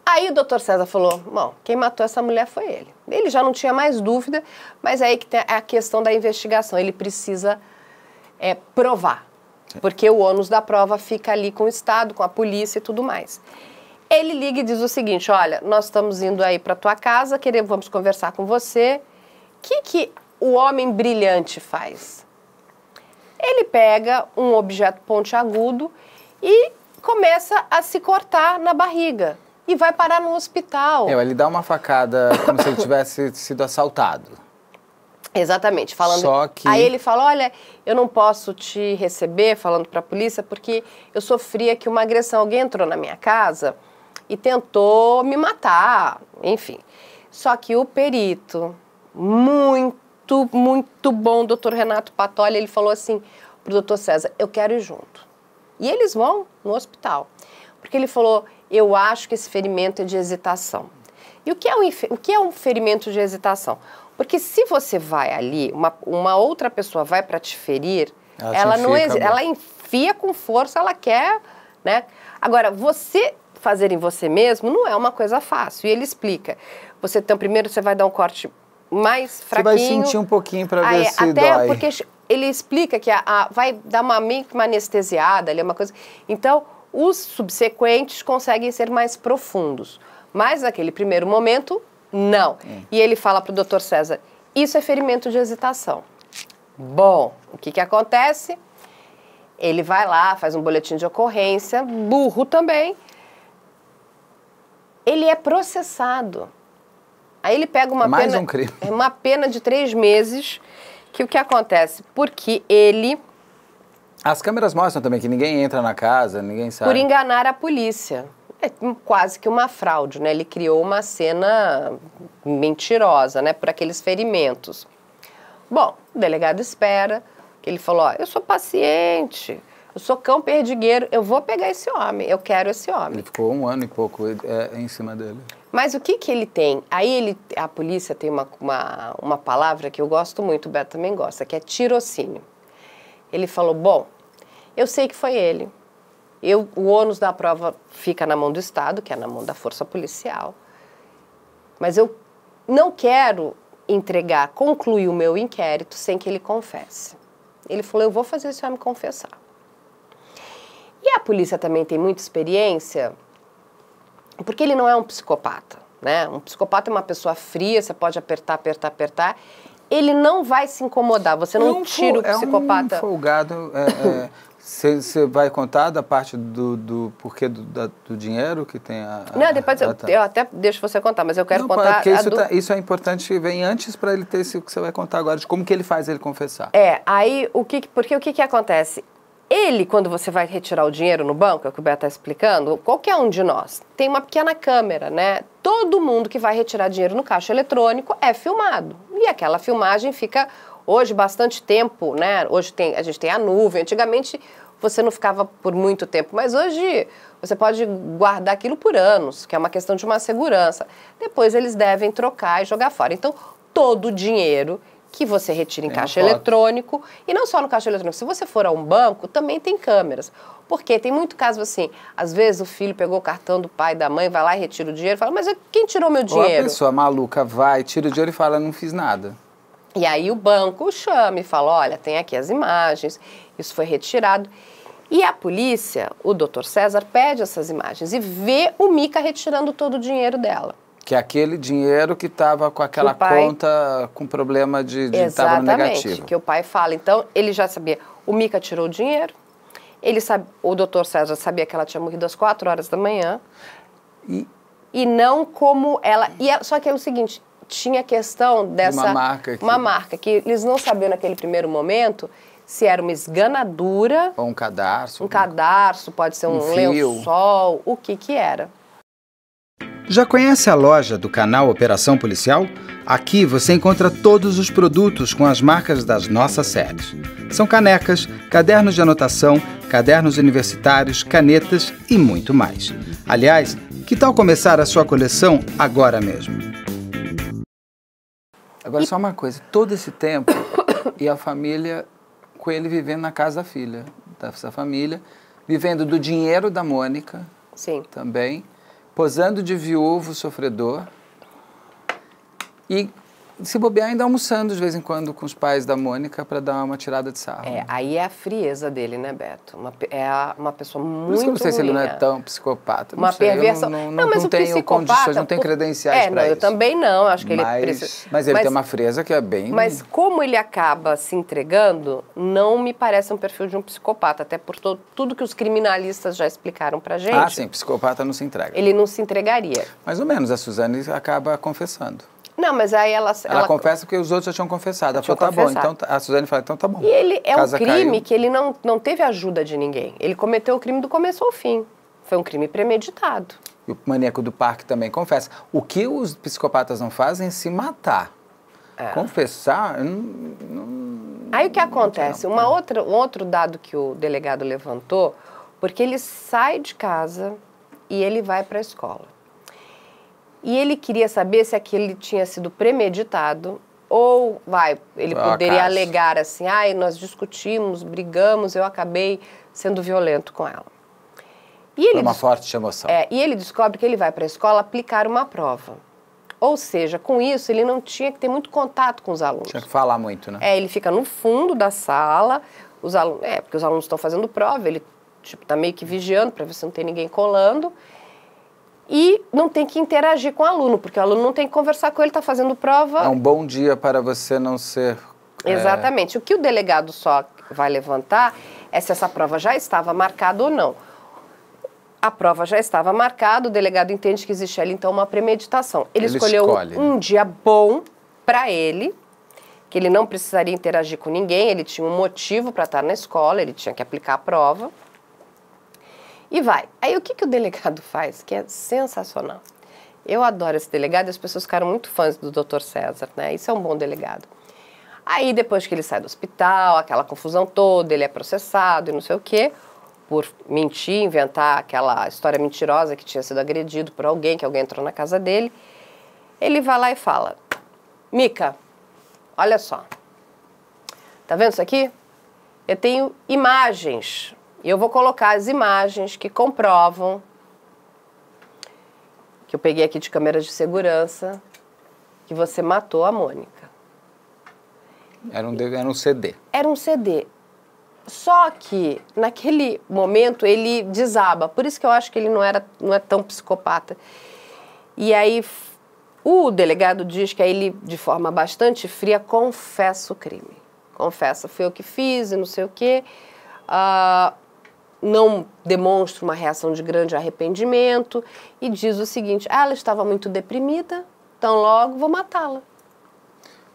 Aí o doutor César falou: bom, quem matou essa mulher foi ele. Ele já não tinha mais dúvida, mas é aí que tem a questão da investigação. Ele precisa é, provar, é. porque o ônus da prova fica ali com o Estado, com a polícia e tudo mais. Ele liga e diz o seguinte: olha, nós estamos indo aí para tua casa, queremos, vamos conversar com você. O que, que o homem brilhante faz? Ele pega um objeto pontiagudo e começa a se cortar na barriga e vai parar no hospital. É, ele dá uma facada como se ele *coughs* tivesse sido assaltado. Exatamente, falando. Só que... Aí ele fala: "Olha, eu não posso te receber", falando para a polícia, porque eu sofria que uma agressão, alguém entrou na minha casa e tentou me matar, enfim. Só que o perito, muito, muito bom, doutor Renato Patoli, ele falou assim o doutor César: "Eu quero ir junto". E eles vão no hospital. Porque ele falou: eu acho que esse ferimento é de hesitação. E o que é um, o que é um ferimento de hesitação? Porque se você vai ali, uma, uma outra pessoa vai para te ferir, ela, ela não enfia, ela enfia com força, ela quer, né? Agora, você fazer em você mesmo não é uma coisa fácil. E ele explica. Você então primeiro você vai dar um corte mais fraquinho. Você vai sentir um pouquinho para ver aí, se até dói. porque ele explica que a, a vai dar uma meio que uma anestesiada, ali é uma coisa. Então, os subsequentes conseguem ser mais profundos, mas naquele primeiro momento, não. E ele fala para o doutor César: isso é ferimento de hesitação. Bom, o que, que acontece? Ele vai lá, faz um boletim de ocorrência, burro também. Ele é processado. Aí ele pega uma, é Mais pena, um crime. É uma pena de três meses, que o que acontece? Porque ele as câmeras mostram também que ninguém entra na casa, ninguém sabe. Por enganar a polícia. É quase que uma fraude, né? Ele criou uma cena mentirosa, né? Por aqueles ferimentos. Bom, o delegado espera. Ele falou: ó, eu sou paciente, eu sou cão perdigueiro, eu vou pegar esse homem, eu quero esse homem. Ele ficou um ano e pouco é, em cima dele. Mas o que, que ele tem? Aí ele, a polícia tem uma, uma, uma palavra que eu gosto muito, o Beto também gosta, que é tirocínio. Ele falou: Bom, eu sei que foi ele. Eu, o ônus da prova fica na mão do Estado, que é na mão da força policial. Mas eu não quero entregar, concluir o meu inquérito sem que ele confesse. Ele falou: Eu vou fazer esse homem confessar. E a polícia também tem muita experiência, porque ele não é um psicopata. Né? Um psicopata é uma pessoa fria, você pode apertar, apertar, apertar ele não vai se incomodar. Você não, não é tira o psicopata. É um folgado. É, é, Você *laughs* vai contar da parte do, do porquê do, da, do dinheiro que tem a. a não, depois a, eu, tá. eu, até deixo você contar, mas eu quero não, contar. Porque isso, do... tá, isso é importante, vem antes para ele ter isso que você vai contar agora, de como que ele faz ele confessar. É, aí o que. Porque o que, que acontece? Ele, quando você vai retirar o dinheiro no banco, é o que o Beto está explicando, qualquer um de nós tem uma pequena câmera, né? Todo mundo que vai retirar dinheiro no caixa eletrônico é filmado. E aquela filmagem fica hoje bastante tempo, né? Hoje tem, a gente tem a nuvem. Antigamente você não ficava por muito tempo, mas hoje você pode guardar aquilo por anos, que é uma questão de uma segurança. Depois eles devem trocar e jogar fora. Então, todo o dinheiro que você retira em tem caixa eletrônico. E não só no caixa eletrônico, se você for a um banco, também tem câmeras. Porque tem muito caso assim, às vezes o filho pegou o cartão do pai, da mãe, vai lá e retira o dinheiro, fala, mas quem tirou meu dinheiro? Ou a pessoa maluca vai, tira o dinheiro e fala, não fiz nada. E aí o banco chama e fala, olha, tem aqui as imagens, isso foi retirado. E a polícia, o doutor César, pede essas imagens e vê o Mica retirando todo o dinheiro dela. Que é aquele dinheiro que estava com aquela pai... conta com problema de estava negativo. que o pai fala. Então, ele já sabia. O Mica tirou o dinheiro, ele sabe, o doutor César sabia que ela tinha morrido às 4 horas da manhã. E, e não como ela. E ela, é, só que é o seguinte: tinha a questão dessa. Uma marca. Uma marca, que eles não sabiam naquele primeiro momento se era uma esganadura. Ou um cadarço. Um cadarço, pode ser um, um lençol, o que que era. Já conhece a loja do canal Operação Policial? Aqui você encontra todos os produtos com as marcas das nossas séries. São canecas, cadernos de anotação, cadernos universitários, canetas e muito mais. Aliás, que tal começar a sua coleção agora mesmo? Agora só uma coisa, todo esse tempo *coughs* e a família com ele vivendo na casa da filha, da família, vivendo do dinheiro da Mônica. Sim. Também posando de viúvo sofredor e se bobear ainda almoçando de vez em quando com os pais da Mônica para dar uma tirada de sarro. É, né? aí é a frieza dele, né, Beto? Uma, é uma pessoa muito. Por isso que eu não sei ruim, se ele não é, é. tão psicopata. Uma não Não, não, não, mas não o tenho condições, não tenho credenciais é, para isso. Eu também não, acho que mas, ele precisa. Mas ele mas, tem uma frieza que é bem. Mas como ele acaba se entregando, não me parece um perfil de um psicopata, até por todo, tudo que os criminalistas já explicaram pra ah, gente. Ah, sim, psicopata não se entrega. Ele não se entregaria. Mais ou menos, a Suzane acaba confessando. Não, mas aí ela... Ela, ela confessa que os outros já tinham confessado. Ela falou, tá bom. Então, tá, a Suzane falou, então tá bom. E ele é um crime caiu. que ele não, não teve ajuda de ninguém. Ele cometeu o crime do começo ao fim. Foi um crime premeditado. E o maníaco do parque também confessa. O que os psicopatas não fazem é se matar. É. Confessar... Não, não, aí o que acontece? Uma é. outra, um outro dado que o delegado levantou, porque ele sai de casa e ele vai para a escola. E ele queria saber se aquilo tinha sido premeditado ou vai, ele ah, poderia alegar assim, ai, ah, nós discutimos, brigamos, eu acabei sendo violento com ela. E ele uma forte emoção. É, e ele descobre que ele vai para a escola aplicar uma prova. Ou seja, com isso ele não tinha que ter muito contato com os alunos. Tinha que falar muito, né? É, ele fica no fundo da sala, os alunos, é, porque os alunos estão fazendo prova, ele tipo tá meio que vigiando para ver se não tem ninguém colando e não tem que interagir com o aluno, porque o aluno não tem que conversar com ele, está fazendo prova. É um bom dia para você não ser. É... Exatamente. O que o delegado só vai levantar é se essa prova já estava marcada ou não. A prova já estava marcada, o delegado entende que existe ali então uma premeditação. Ele, ele escolheu escolhe. um dia bom para ele, que ele não precisaria interagir com ninguém, ele tinha um motivo para estar na escola, ele tinha que aplicar a prova. E vai. Aí o que, que o delegado faz, que é sensacional. Eu adoro esse delegado e as pessoas ficaram muito fãs do Dr. César, né? Isso é um bom delegado. Aí depois que ele sai do hospital, aquela confusão toda, ele é processado e não sei o quê, por mentir, inventar aquela história mentirosa que tinha sido agredido por alguém, que alguém entrou na casa dele. Ele vai lá e fala: Mica, olha só. Tá vendo isso aqui? Eu tenho imagens e eu vou colocar as imagens que comprovam, que eu peguei aqui de câmeras de segurança, que você matou a Mônica. Era um, era um CD. Era um CD. Só que, naquele momento, ele desaba. Por isso que eu acho que ele não, era, não é tão psicopata. E aí, o delegado diz que aí ele, de forma bastante fria, confessa o crime. Confessa, foi eu que fiz e não sei o quê. Uh, não demonstra uma reação de grande arrependimento e diz o seguinte: ah, ela estava muito deprimida, então logo vou matá-la.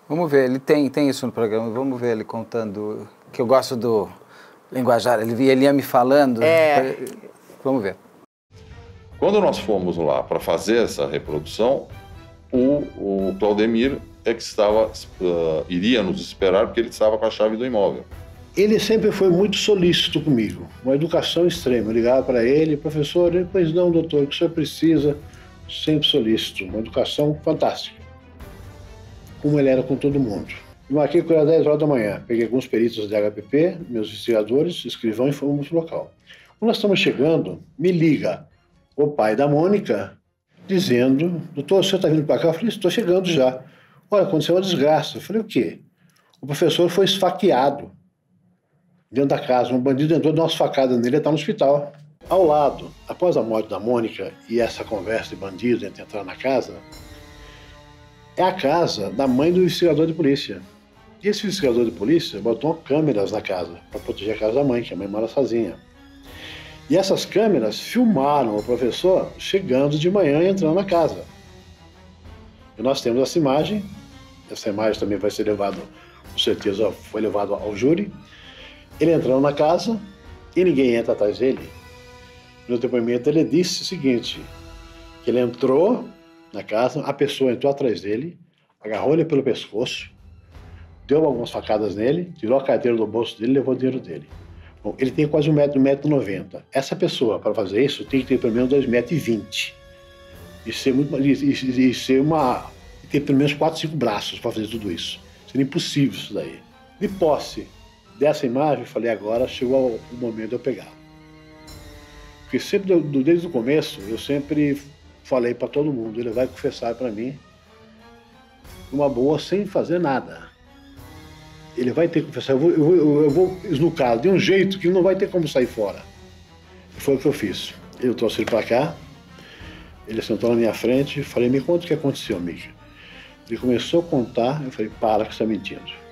Vamos ver, ele tem, tem isso no programa, vamos ver ele contando, que eu gosto do linguajar, ele, ele ia me falando. É... Vamos ver. Quando nós fomos lá para fazer essa reprodução, o, o Claudemir é que estava, uh, iria nos esperar porque ele estava com a chave do imóvel. Ele sempre foi muito solícito comigo, uma educação extrema. Eu ligava para ele, professor, ele, pois não, doutor, o que o senhor precisa? Sempre solícito, uma educação fantástica. Como ele era com todo mundo. Eu marquei que era 10 horas da manhã, peguei alguns peritos da HPP, meus investigadores, escrivão e fomos no local. Quando nós estamos chegando, me liga o pai da Mônica, dizendo: Doutor, o senhor está vindo para cá? Eu falei: Estou chegando já. Olha, aconteceu uma desgraça. Eu falei: O quê? O professor foi esfaqueado dentro da casa. Um bandido entrou, deu uma facada nele, ele está no hospital. Ao lado, após a morte da Mônica e essa conversa de bandido entre entrar na casa, é a casa da mãe do investigador de polícia. E esse investigador de polícia botou câmeras na casa para proteger a casa da mãe, que a mãe mora sozinha. E essas câmeras filmaram o professor chegando de manhã e entrando na casa. E nós temos essa imagem. Essa imagem também vai ser levada, com certeza, foi levada ao júri. Ele entrou na casa e ninguém entra atrás dele. No depoimento, ele disse o seguinte: que ele entrou na casa, a pessoa entrou atrás dele, agarrou ele pelo pescoço, deu algumas facadas nele, tirou a carteira do bolso dele e levou o dinheiro dele. Bom, ele tem quase 1,90m. Um metro, um metro Essa pessoa, para fazer isso, tem que ter pelo menos 2,20m. E ser, muito, e, e, e ser uma. E ter pelo menos 4, 5 braços para fazer tudo isso. Seria impossível isso daí. De posse, dessa imagem, falei, agora chegou o momento de eu pegar. Porque sempre, desde o começo, eu sempre falei para todo mundo, ele vai confessar para mim uma boa sem fazer nada. Ele vai ter que confessar, eu vou, eu, vou, eu vou esnucá-lo de um jeito que não vai ter como sair fora. Foi o que eu fiz. Eu trouxe ele para cá, ele sentou na minha frente, falei, me conta o que aconteceu, Mickey. Ele começou a contar, eu falei, para que você está mentindo.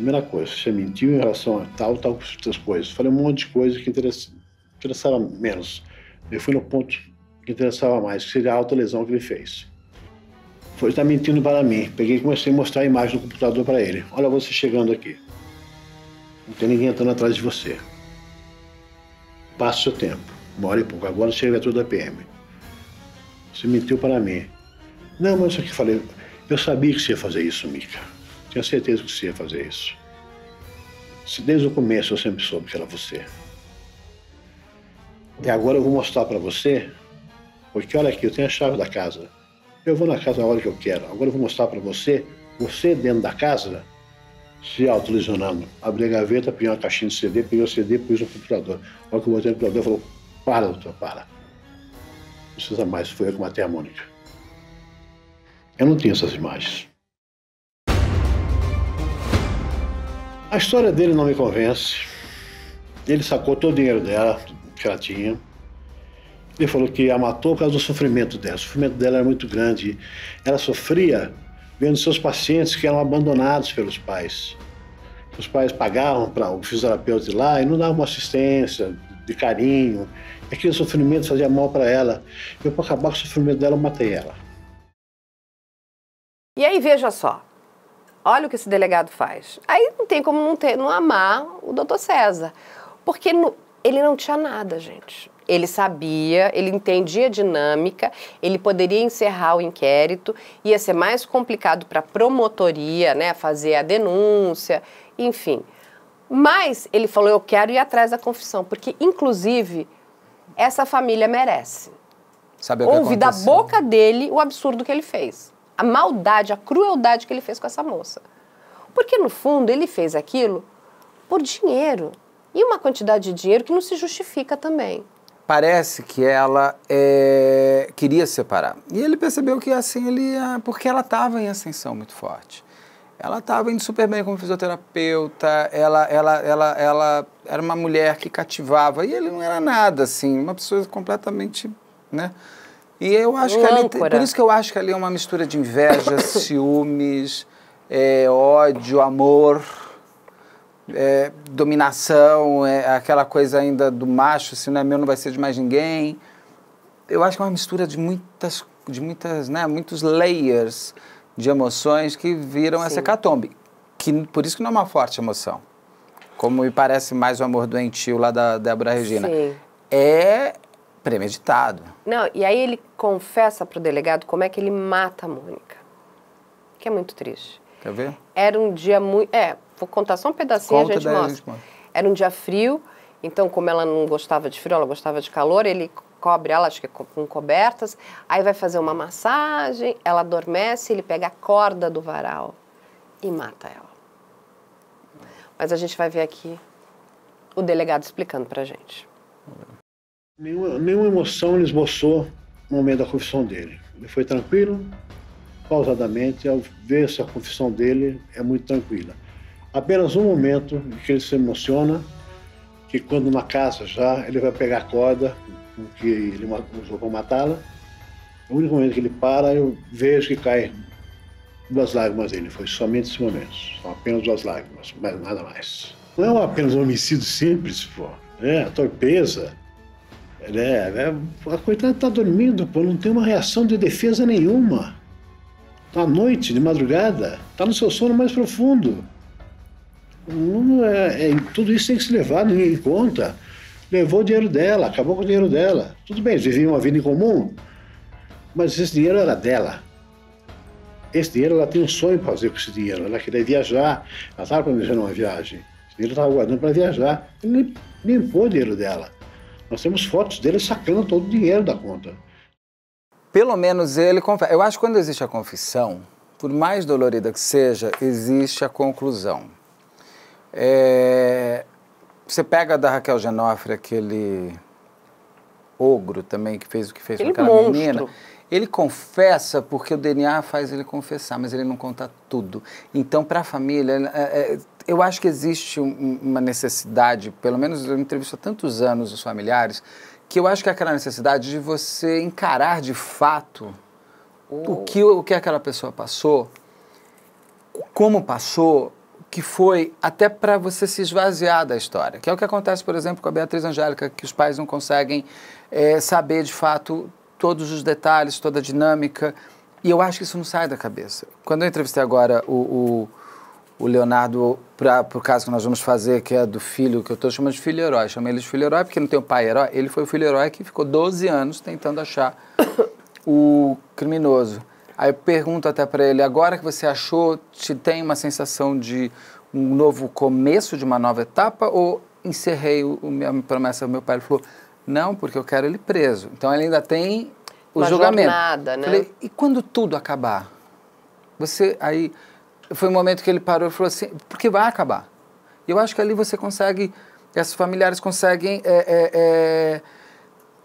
Primeira coisa, você mentiu em relação a tal, tal, outras coisas. Falei um monte de coisa que interessa, interessava menos. Eu fui no ponto que interessava mais, que seria a alta lesão que ele fez. Foi estar tá mentindo para mim. Peguei e comecei a mostrar a imagem do computador para ele. Olha você chegando aqui. Não tem ninguém entrando atrás de você. Passa o seu tempo. Uma hora e pouco. Agora chega a toda a PM. Você mentiu para mim. Não, mas isso aqui falei. Eu sabia que você ia fazer isso, Mica. Tinha certeza que você ia fazer isso. Se desde o começo eu sempre soube que era você. E agora eu vou mostrar para você, porque olha aqui, eu tenho a chave da casa. Eu vou na casa na hora que eu quero. Agora eu vou mostrar para você, você dentro da casa, se autolesionando. Abri a gaveta, peguei uma caixinha de CD, peguei o CD, pus no computador. Olha hora que eu botei no computador, falou: para, doutor, para. Não precisa mais, foi eu que matei a Mônica. Eu não tenho essas imagens. A história dele não me convence. Ele sacou todo o dinheiro dela, que ela tinha. Ele falou que a matou por causa do sofrimento dela. O sofrimento dela era muito grande. Ela sofria vendo seus pacientes que eram abandonados pelos pais. Os pais pagavam para o fisioterapeuta ir lá e não davam uma assistência de carinho. Aquele sofrimento fazia mal para ela. Eu, para acabar com o sofrimento dela, eu matei ela. E aí, veja só, Olha o que esse delegado faz. Aí não tem como não, ter, não amar o doutor César. Porque ele não tinha nada, gente. Ele sabia, ele entendia a dinâmica, ele poderia encerrar o inquérito, ia ser mais complicado para a promotoria, né, fazer a denúncia, enfim. Mas ele falou: eu quero ir atrás da confissão, porque, inclusive, essa família merece. Sabe Ouvi da boca dele o absurdo que ele fez a maldade, a crueldade que ele fez com essa moça. Porque no fundo ele fez aquilo por dinheiro e uma quantidade de dinheiro que não se justifica também. Parece que ela é, queria separar. E ele percebeu que assim ele ia, porque ela estava em ascensão muito forte. Ela estava indo super bem como fisioterapeuta, ela, ela, ela, ela era uma mulher que cativava, e ele não era nada, assim, uma pessoa completamente, né? E eu acho que ali, por isso que eu acho que ali é uma mistura de inveja, *coughs* ciúmes, é, ódio, amor, é, dominação, é, aquela coisa ainda do macho, se não é meu não vai ser de mais ninguém. Eu acho que é uma mistura de muitas, de muitas, né, muitos layers de emoções que viram Sim. essa catombe. Que, por isso que não é uma forte emoção. Como me parece mais o amor doentio lá da Débora Regina. Sim. É Premeditado. Não, e aí ele confessa para o delegado como é que ele mata a Mônica. Que é muito triste. Quer ver? Era um dia muito. É, vou contar só um pedacinho Conta a gente mostra. Era um dia frio, então, como ela não gostava de frio, ela gostava de calor, ele cobre ela, acho que é com cobertas. Aí vai fazer uma massagem, ela adormece, ele pega a corda do varal e mata ela. Mas a gente vai ver aqui o delegado explicando pra gente. Uhum. Nenhuma, nenhuma emoção ele esboçou no momento da confissão dele. Ele foi tranquilo, pausadamente, ao ver essa confissão dele, é muito tranquila. Apenas um momento em que ele se emociona, que quando na casa já, ele vai pegar a corda com que ele usou para matá-la. O único momento que ele para, eu vejo que cai duas lágrimas dele. Foi somente esse momento. São apenas duas lágrimas, mas nada mais. Não é apenas um homicídio simples, pô. É, a torpeza, é, a coitada tá dormindo, pô, não tem uma reação de defesa nenhuma. Tá à noite, de madrugada, tá no seu sono mais profundo. Não, é, é, tudo isso tem que se levar em conta. Levou o dinheiro dela, acabou com o dinheiro dela. Tudo bem, eles viviam uma vida em comum, mas esse dinheiro era dela. Esse dinheiro, ela tem um sonho para fazer com esse dinheiro. Ela queria viajar, ela estava planejando uma viagem. Esse dinheiro estava guardando para viajar. Ele limpou o dinheiro dela nós temos fotos dele sacando todo o dinheiro da conta. Pelo menos ele confessa. Eu acho que quando existe a confissão, por mais dolorida que seja, existe a conclusão. É... Você pega da Raquel Genofre aquele ogro também que fez o que fez com aquela monstro. menina. Ele confessa porque o DNA faz ele confessar, mas ele não conta tudo. Então, para a família, é, é, eu acho que existe uma necessidade, pelo menos eu entrevisto há tantos anos os familiares, que eu acho que é aquela necessidade de você encarar de fato oh. o, que, o que aquela pessoa passou, como passou, que foi até para você se esvaziar da história, que é o que acontece, por exemplo, com a Beatriz Angélica, que os pais não conseguem é, saber de fato todos os detalhes, toda a dinâmica, e eu acho que isso não sai da cabeça. Quando eu entrevistei agora o, o o Leonardo para o caso que nós vamos fazer, que é do filho, que eu estou chamando de filho herói. Chamei ele de filho herói porque não tem o pai herói. Ele foi o filho herói que ficou 12 anos tentando achar o criminoso. Aí eu pergunto até para ele: agora que você achou, te tem uma sensação de um novo começo, de uma nova etapa? Ou encerrei o, o minha promessa do meu pai? Ele falou: não, porque eu quero ele preso. Então ele ainda tem o uma julgamento. Jornada, né? Falei, e quando tudo acabar? Você aí foi um momento que ele parou e falou assim, porque vai acabar. Eu acho que ali você consegue, esses familiares conseguem é, é, é,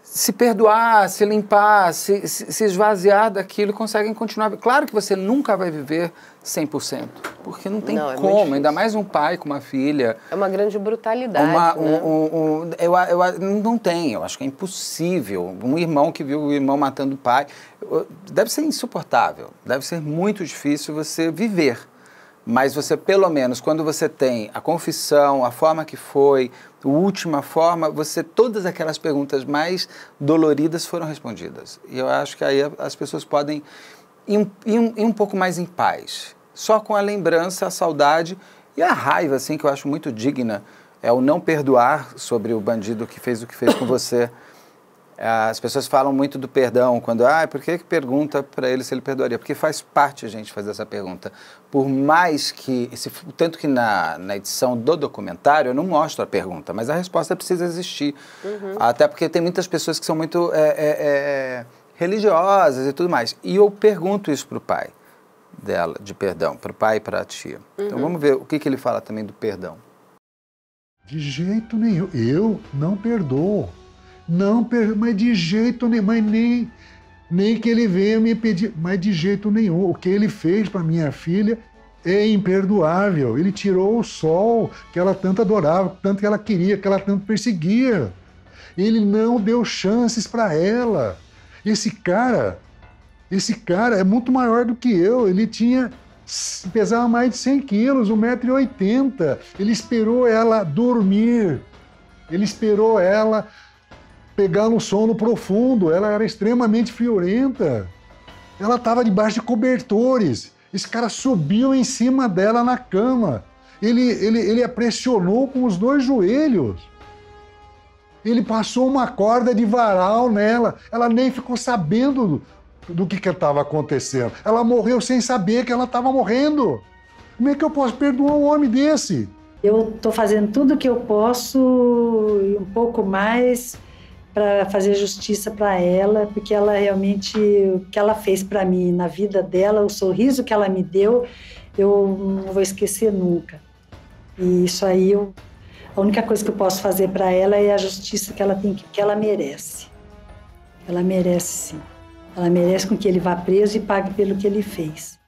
se perdoar, se limpar, se, se esvaziar daquilo e conseguem continuar. Claro que você nunca vai viver 100%, porque não tem não, é como, ainda mais um pai com uma filha. É uma grande brutalidade. Uma, né? um, um, um, eu, eu, não tem, eu acho que é impossível. Um irmão que viu o irmão matando o pai deve ser insuportável, deve ser muito difícil você viver mas você pelo menos quando você tem a confissão, a forma que foi, a última forma, você todas aquelas perguntas mais doloridas foram respondidas. E eu acho que aí as pessoas podem ir um, ir ir um pouco mais em paz, só com a lembrança, a saudade e a raiva, assim que eu acho muito digna, é o não perdoar sobre o bandido que fez o que fez com você. É, as pessoas falam muito do perdão, quando, ah, por que, que pergunta para ele se ele perdoaria? Porque faz parte a gente fazer essa pergunta. Por mais que, esse, tanto que na, na edição do documentário eu não mostro a pergunta, mas a resposta precisa existir. Uhum. Até porque tem muitas pessoas que são muito é, é, é, religiosas e tudo mais. E eu pergunto isso pro pai dela, de perdão, pro pai e para a tia. Então, uhum. Então vamos ver o que, que ele fala também do perdão. De jeito nenhum, eu não perdoo. Não, mas de jeito nenhum, mas nem, nem que ele venha me pedir, mas de jeito nenhum. O que ele fez para minha filha é imperdoável. Ele tirou o sol que ela tanto adorava, tanto que ela queria, que ela tanto perseguia. Ele não deu chances para ela. Esse cara, esse cara é muito maior do que eu. Ele tinha pesava mais de 100 quilos, 1,80m. Ele esperou ela dormir. Ele esperou ela pegar no sono profundo, ela era extremamente fiorenta. Ela estava debaixo de cobertores. Esse cara subiu em cima dela na cama. Ele, ele, ele a pressionou com os dois joelhos. Ele passou uma corda de varal nela. Ela nem ficou sabendo do, do que estava acontecendo. Ela morreu sem saber que ela estava morrendo. Como é que eu posso perdoar um homem desse? Eu estou fazendo tudo o que eu posso e um pouco mais para fazer justiça para ela, porque ela realmente o que ela fez para mim na vida dela, o sorriso que ela me deu, eu não vou esquecer nunca. E isso aí eu, a única coisa que eu posso fazer para ela é a justiça que ela tem que ela merece. Ela merece sim. Ela merece com que ele vá preso e pague pelo que ele fez.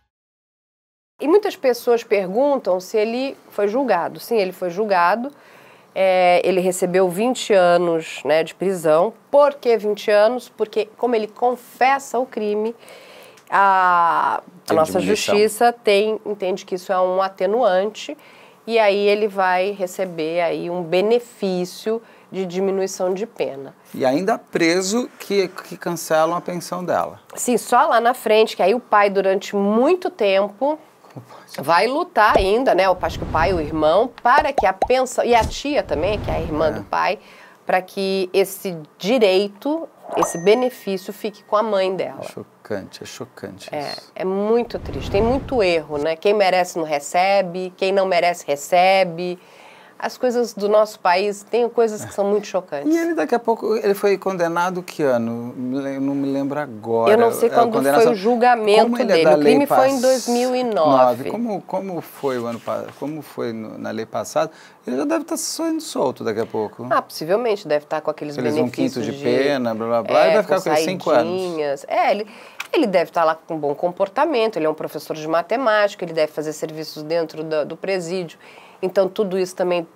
E muitas pessoas perguntam se ele foi julgado. Sim, ele foi julgado é, ele recebeu 20 anos né, de prisão. Por que 20 anos? Porque, como ele confessa o crime, a, a nossa justiça tem, entende que isso é um atenuante e aí ele vai receber aí um benefício de diminuição de pena. E ainda preso que, que cancelam a pensão dela. Sim, só lá na frente, que aí o pai durante muito tempo Vai lutar ainda, né? o acho que o pai, o irmão, para que a pensão. E a tia também, que é a irmã é. do pai, para que esse direito, esse benefício fique com a mãe dela. É chocante, é chocante. É, é muito triste. Tem muito erro, né? Quem merece não recebe, quem não merece recebe as coisas do nosso país têm coisas que são muito chocantes. E ele daqui a pouco ele foi condenado que ano? Eu não me lembro agora. Eu não sei é quando foi o julgamento é dele. É o crime pass... foi em 2009. Como como foi o ano como foi no, na lei passada? Ele já deve estar tá saindo solto daqui a pouco. Ah, possivelmente deve estar tá com aqueles Eles benefícios um quinto de, de, pena, blá blá blá, é, e vai ficar com, com aqueles cinco anos. É, ele ele deve estar tá lá com bom comportamento. Ele é um professor de matemática. Ele deve fazer serviços dentro do, do presídio então, tudo isso também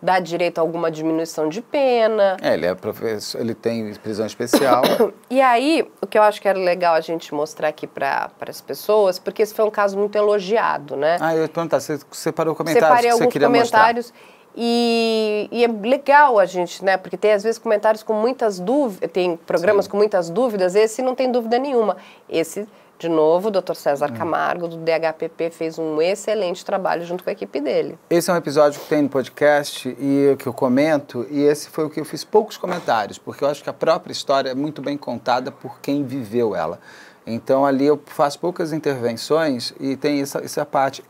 dá direito a alguma diminuição de pena. É, ele é professor, ele tem prisão especial. *coughs* e aí, o que eu acho que era legal a gente mostrar aqui para as pessoas, porque esse foi um caso muito elogiado, né? Ah, eu ia perguntar, você separou comentários Separei que você alguns queria comentários. Mostrar. E, e, é legal a gente, né? Porque tem às vezes comentários com muitas dúvidas, tem programas Sim. com muitas dúvidas, esse não tem dúvida nenhuma. Esse de novo, o Dr. César hum. Camargo, do DHPP, fez um excelente trabalho junto com a equipe dele. Esse é um episódio que tem no podcast e que eu comento, e esse foi o que eu fiz poucos comentários, porque eu acho que a própria história é muito bem contada por quem viveu ela. Então ali eu faço poucas intervenções e tem essa, essa parte.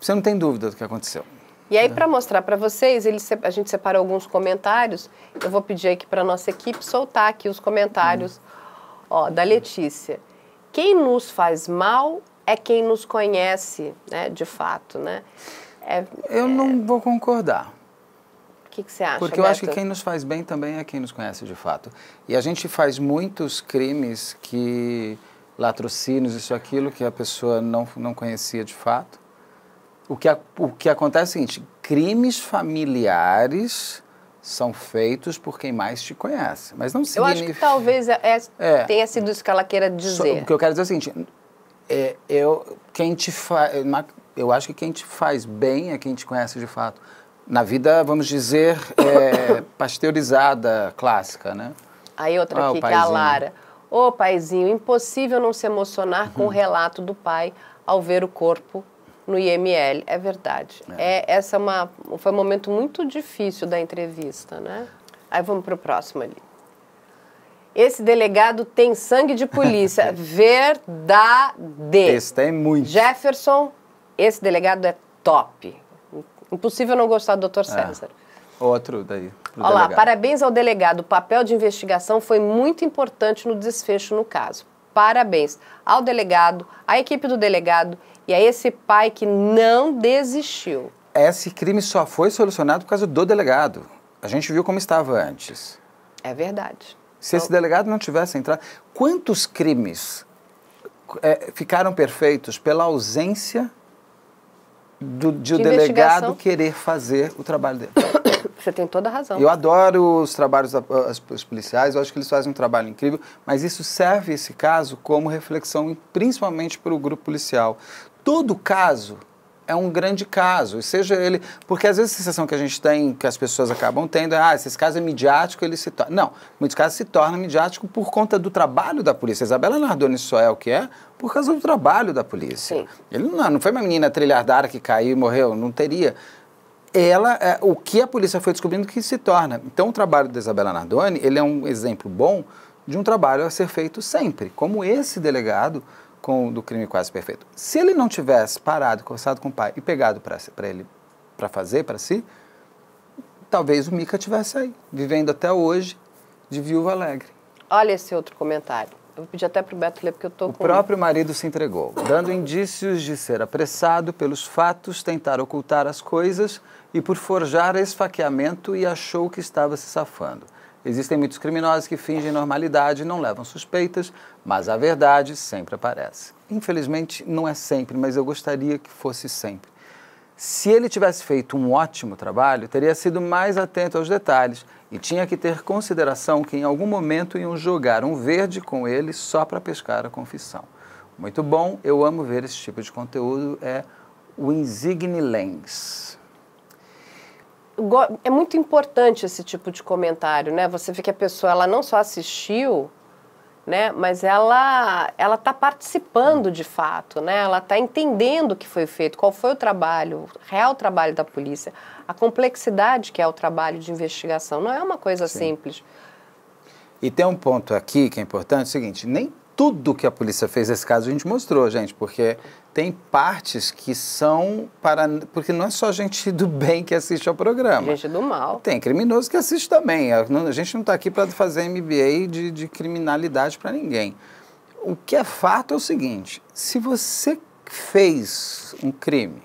Você não tem dúvida do que aconteceu. E aí, né? para mostrar para vocês, ele, a gente separou alguns comentários. Eu vou pedir aqui para nossa equipe soltar aqui os comentários hum. ó, da Letícia. Quem nos faz mal é quem nos conhece, né, de fato, né? É, eu é... não vou concordar. O que, que você acha? Porque eu Beto? acho que quem nos faz bem também é quem nos conhece de fato. E a gente faz muitos crimes que latrocínios, isso aquilo que a pessoa não, não conhecia de fato. O que, a, o que acontece é o seguinte: crimes familiares são feitos por quem mais te conhece. Mas não significa... Eu acho que talvez é, é, é, tenha sido isso que ela queira dizer. So, o que eu quero dizer é o seguinte, é, eu, quem te fa, eu acho que quem te faz bem é quem te conhece de fato. Na vida, vamos dizer, é *coughs* pasteurizada, clássica, né? Aí outra ah, aqui, que é a Lara. Ô, oh, paizinho, impossível não se emocionar uhum. com o uhum. relato do pai ao ver o corpo no IML. É verdade. É. é essa é uma, foi um momento muito difícil da entrevista, né? Aí vamos para o próximo ali. Esse delegado tem sangue de polícia. *laughs* Verdade. Esse tem muito. Jefferson, esse delegado é top. Impossível não gostar do Dr. É. César. É. Outro daí. Olha lá, parabéns ao delegado. O papel de investigação foi muito importante no desfecho no caso. Parabéns ao delegado, à equipe do delegado e é esse pai que não desistiu. Esse crime só foi solucionado por causa do delegado. A gente viu como estava antes. É verdade. Se esse delegado não tivesse entrado, quantos crimes é, ficaram perfeitos pela ausência do, de, de o delegado querer fazer o trabalho dele? *coughs* Você tem toda a razão. Eu adoro os trabalhos da, policiais, eu acho que eles fazem um trabalho incrível, mas isso serve esse caso como reflexão, principalmente para o grupo policial todo caso é um grande caso, seja ele. Porque às vezes a sensação que a gente tem, que as pessoas acabam tendo, é, ah, esse caso é midiático, ele se torna. Não, muitos casos se tornam midiático por conta do trabalho da polícia. Isabela Nardoni só é o que é por causa do trabalho da polícia. Sim. Ele não, não foi uma menina trilhardária que caiu e morreu, não teria. Ela, é, o que a polícia foi descobrindo que se torna. Então o trabalho da Isabela Nardoni, ele é um exemplo bom de um trabalho a ser feito sempre, como esse delegado com do crime quase perfeito. Se ele não tivesse parado, conversado com o pai e pegado para ele para fazer para si, talvez o Mica tivesse aí, vivendo até hoje de viúva alegre. Olha esse outro comentário. Eu vou pedir até para o Beto ler, porque eu estou com... O próprio marido se entregou, dando indícios de ser apressado pelos fatos, tentar ocultar as coisas e por forjar esfaqueamento e achou que estava se safando. Existem muitos criminosos que fingem normalidade e não levam suspeitas, mas a verdade sempre aparece. Infelizmente, não é sempre, mas eu gostaria que fosse sempre. Se ele tivesse feito um ótimo trabalho, teria sido mais atento aos detalhes e tinha que ter consideração que em algum momento iam jogar um verde com ele só para pescar a confissão. Muito bom, eu amo ver esse tipo de conteúdo, é o Insigne Lens é muito importante esse tipo de comentário, né? Você vê que a pessoa ela não só assistiu, né? Mas ela ela está participando de fato, né? Ela está entendendo o que foi feito, qual foi o trabalho, o real trabalho da polícia, a complexidade que é o trabalho de investigação. Não é uma coisa Sim. simples. E tem um ponto aqui que é importante, é o seguinte, nem tudo que a polícia fez nesse caso a gente mostrou, gente, porque tem partes que são para. Porque não é só gente do bem que assiste ao programa. Gente do mal. Tem criminoso que assiste também. A gente não está aqui para fazer MBA de, de criminalidade para ninguém. O que é fato é o seguinte: se você fez um crime,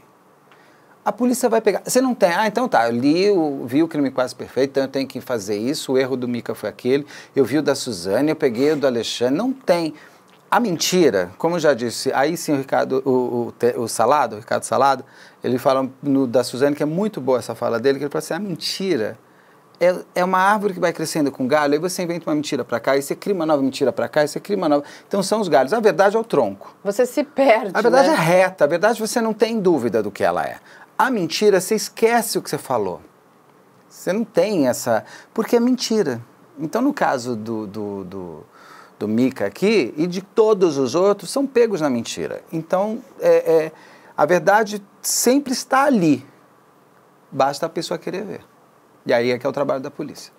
a polícia vai pegar. Você não tem. Ah, então tá, eu li, eu vi o crime quase perfeito, então eu tenho que fazer isso. O erro do Mica foi aquele. Eu vi o da Suzane, eu peguei o do Alexandre. Não tem. A mentira, como eu já disse, aí sim o Ricardo, o, o, o Salado, o Ricardo Salado, ele fala no, da Suzane que é muito boa essa fala dele, que ele fala assim, a mentira é, é uma árvore que vai crescendo com galho, aí você inventa uma mentira para cá, e você cria uma nova mentira para cá, e você cria uma nova... Então são os galhos. A verdade é o tronco. Você se perde, A verdade né? é reta, a verdade você não tem dúvida do que ela é. A mentira, você esquece o que você falou. Você não tem essa... Porque é mentira. Então no caso do, do, do do Mica aqui e de todos os outros são pegos na mentira. Então, é, é, a verdade sempre está ali. Basta a pessoa querer ver. E aí é que é o trabalho da polícia.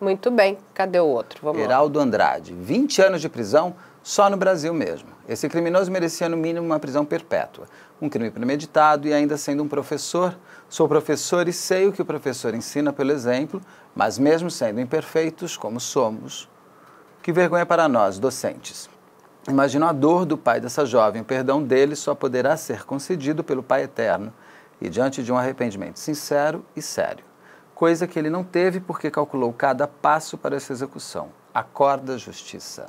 Muito bem. Cadê o outro? Vamos Heraldo lá. Andrade. 20 anos de prisão só no Brasil mesmo. Esse criminoso merecia no mínimo uma prisão perpétua. Um crime premeditado e ainda sendo um professor. Sou professor e sei o que o professor ensina pelo exemplo, mas mesmo sendo imperfeitos como somos, que vergonha para nós, docentes. Imagino a dor do pai dessa jovem. O perdão dele só poderá ser concedido pelo Pai Eterno e diante de um arrependimento sincero e sério. Coisa que ele não teve porque calculou cada passo para essa execução. Acorda, justiça.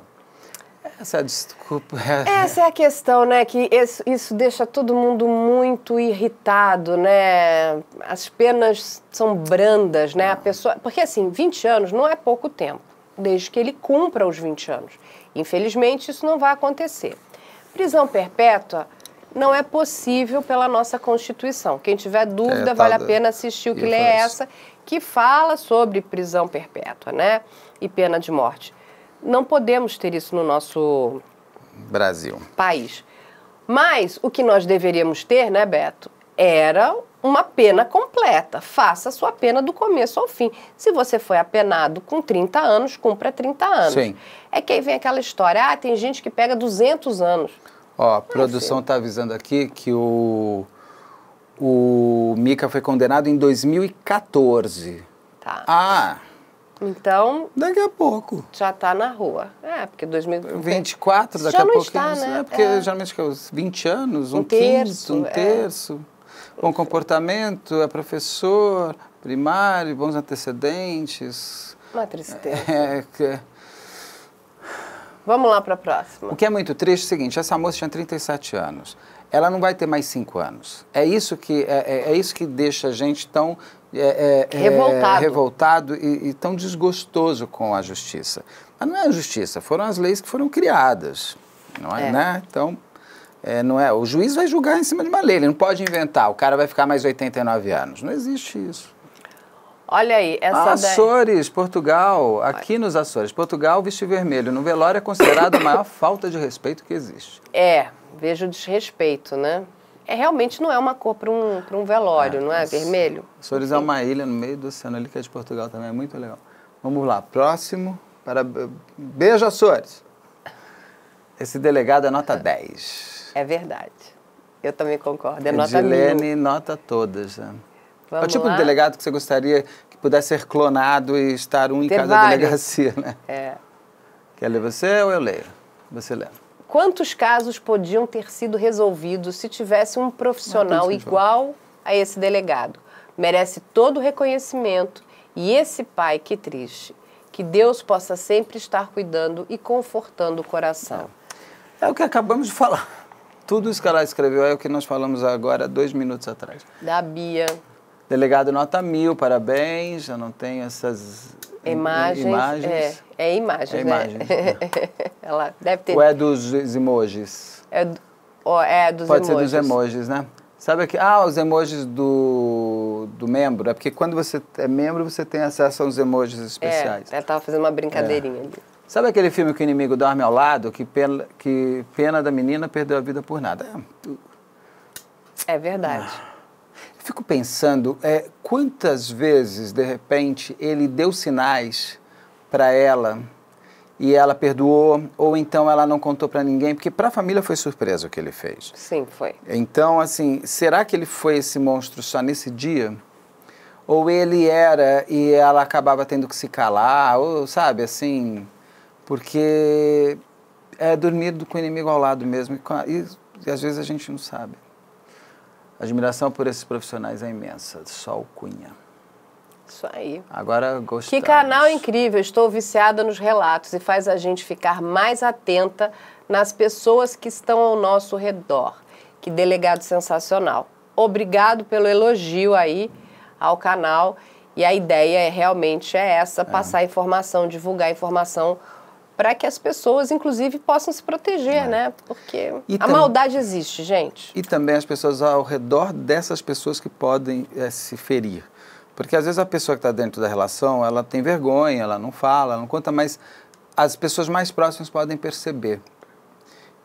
Essa é a desculpa. *laughs* Essa é a questão, né? Que isso deixa todo mundo muito irritado, né? As penas são brandas, né? A pessoa. Porque assim, 20 anos não é pouco tempo desde que ele cumpra os 20 anos. Infelizmente, isso não vai acontecer. Prisão perpétua não é possível pela nossa Constituição. Quem tiver é, dúvida, é, tá, vale a pena assistir o que lê é essa, que fala sobre prisão perpétua, né? E pena de morte. Não podemos ter isso no nosso Brasil. País. Mas o que nós deveríamos ter, né, Beto, era uma pena completa. Faça a sua pena do começo ao fim. Se você foi apenado com 30 anos, cumpra 30 anos. Sim. É que aí vem aquela história, ah, tem gente que pega 200 anos. Ó, a é produção está assim. avisando aqui que o, o Mica foi condenado em 2014. Tá. Ah! Então. Daqui a pouco. Já está na rua. É, porque 2024, daqui já a pouco. Está, né? É, porque é. geralmente 20 é anos, um, um terço, quinto, um é. terço bom comportamento, é professor, primário, bons antecedentes. Uma tristeza. É, que... Vamos lá para a próxima. O que é muito triste é o seguinte, essa moça tinha 37 anos. Ela não vai ter mais 5 anos. É isso que, é, é, é, isso que deixa a gente tão é, é, é, revoltado, revoltado e, e, tão desgostoso com a justiça. Mas não é a justiça, foram as leis que foram criadas. Não é, é. Né? Então, é, não é, o juiz vai julgar em cima de uma lei, ele não pode inventar, o cara vai ficar mais 89 anos. Não existe isso. Olha aí, essa ah, Açores, daí... Portugal, aqui Olha. nos Açores, Portugal, vestido vermelho, no velório é considerado a maior *coughs* falta de respeito que existe. É, vejo desrespeito, né? É, realmente não é uma cor para um, um velório, é, não é? Açores, vermelho. Açores é uma ilha no meio do oceano ali que é de Portugal também, é muito legal. Vamos lá, próximo. Para... Beijo, Açores. Esse delegado é nota 10. É verdade. Eu também concordo. É, é nota Edilene mil. nota todas. É. É Vamos é o tipo lá. de delegado que você gostaria que pudesse ser clonado e estar um em Ter cada vários. delegacia, né? É. Quer ler você ou eu leio? Você lê. Quantos casos podiam ter sido resolvidos se tivesse um profissional ah, igual a esse delegado? Merece todo o reconhecimento e esse pai, que triste. Que Deus possa sempre estar cuidando e confortando o coração. É o que acabamos de falar. Tudo isso que ela escreveu é o que nós falamos agora dois minutos atrás. Da Bia. Delegado nota mil, parabéns. Já não tenho essas imagens. imagens. É, é imagens. É né? imagens. Né? *laughs* ela deve ter. Ou é dos emojis? É, oh, é dos Pode emojis. ser dos emojis, né? Sabe aqui? Ah, os emojis do, do membro. É porque quando você é membro, você tem acesso aos emojis é, especiais. É, ela estava fazendo uma brincadeirinha é. ali. Sabe aquele filme que o inimigo dorme ao lado, que pena, que pena da menina perdeu a vida por nada? É, é verdade. Ah. Fico pensando é, quantas vezes, de repente, ele deu sinais para ela e ela perdoou, ou então ela não contou para ninguém, porque para a família foi surpresa o que ele fez. Sim, foi. Então, assim, será que ele foi esse monstro só nesse dia? Ou ele era e ela acabava tendo que se calar, ou sabe, assim. Porque é dormir com o inimigo ao lado mesmo. E, e às vezes a gente não sabe. A admiração por esses profissionais é imensa. Sol Cunha. Isso aí. Agora gostei. Que canal incrível! Estou viciada nos relatos e faz a gente ficar mais atenta nas pessoas que estão ao nosso redor. Que delegado sensacional. Obrigado pelo elogio aí ao canal. E a ideia é, realmente é essa: é. passar informação, divulgar informação para que as pessoas, inclusive, possam se proteger, é. né? Porque e a maldade existe, gente. E também as pessoas ao redor dessas pessoas que podem é, se ferir. Porque às vezes a pessoa que está dentro da relação, ela tem vergonha, ela não fala, ela não conta, mas as pessoas mais próximas podem perceber.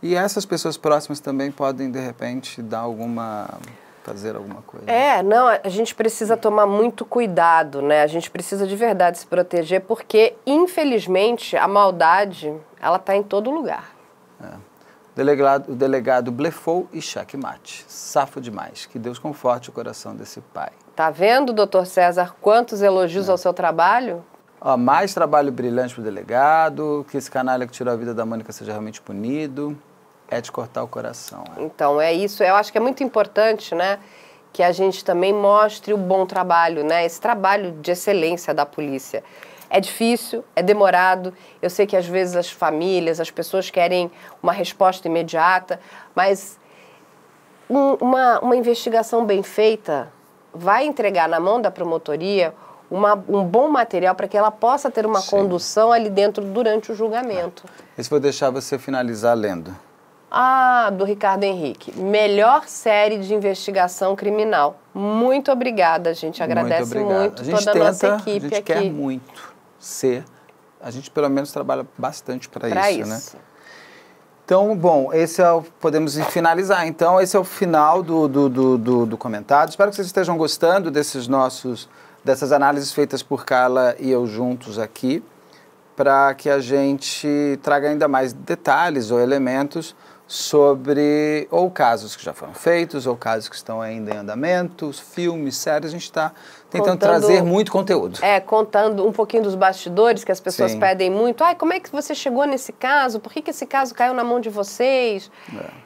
E essas pessoas próximas também podem, de repente, dar alguma fazer alguma coisa. É, não, a gente precisa tomar muito cuidado, né? A gente precisa de verdade se proteger, porque, infelizmente, a maldade, ela está em todo lugar. É. O delegado, o delegado blefou e mate Safo demais. Que Deus conforte o coração desse pai. Tá vendo, doutor César, quantos elogios é. ao seu trabalho? Ó, mais trabalho brilhante para o delegado, que esse canalha que tirou a vida da Mônica seja realmente punido. É de cortar o coração. É. Então, é isso. Eu acho que é muito importante, né? Que a gente também mostre o bom trabalho, né? Esse trabalho de excelência da polícia. É difícil, é demorado. Eu sei que às vezes as famílias, as pessoas querem uma resposta imediata, mas um, uma, uma investigação bem feita vai entregar na mão da promotoria uma, um bom material para que ela possa ter uma Sim. condução ali dentro durante o julgamento. Isso vou deixar você finalizar lendo. Ah, do Ricardo Henrique. Melhor série de investigação criminal. Muito obrigada, a gente agradece muito, muito a gente toda tenta, a nossa equipe aqui. A gente aqui. quer muito ser. A gente, pelo menos, trabalha bastante para isso, isso, né? Então, bom, esse é o, podemos finalizar. Então, esse é o final do, do, do, do, do comentário. Espero que vocês estejam gostando desses nossos, dessas análises feitas por Carla e eu juntos aqui, para que a gente traga ainda mais detalhes ou elementos sobre ou casos que já foram feitos, ou casos que estão ainda em andamento, filmes, séries, a gente está tentando contando, trazer muito conteúdo. É, contando um pouquinho dos bastidores, que as pessoas Sim. pedem muito. Ai, como é que você chegou nesse caso? Por que, que esse caso caiu na mão de vocês?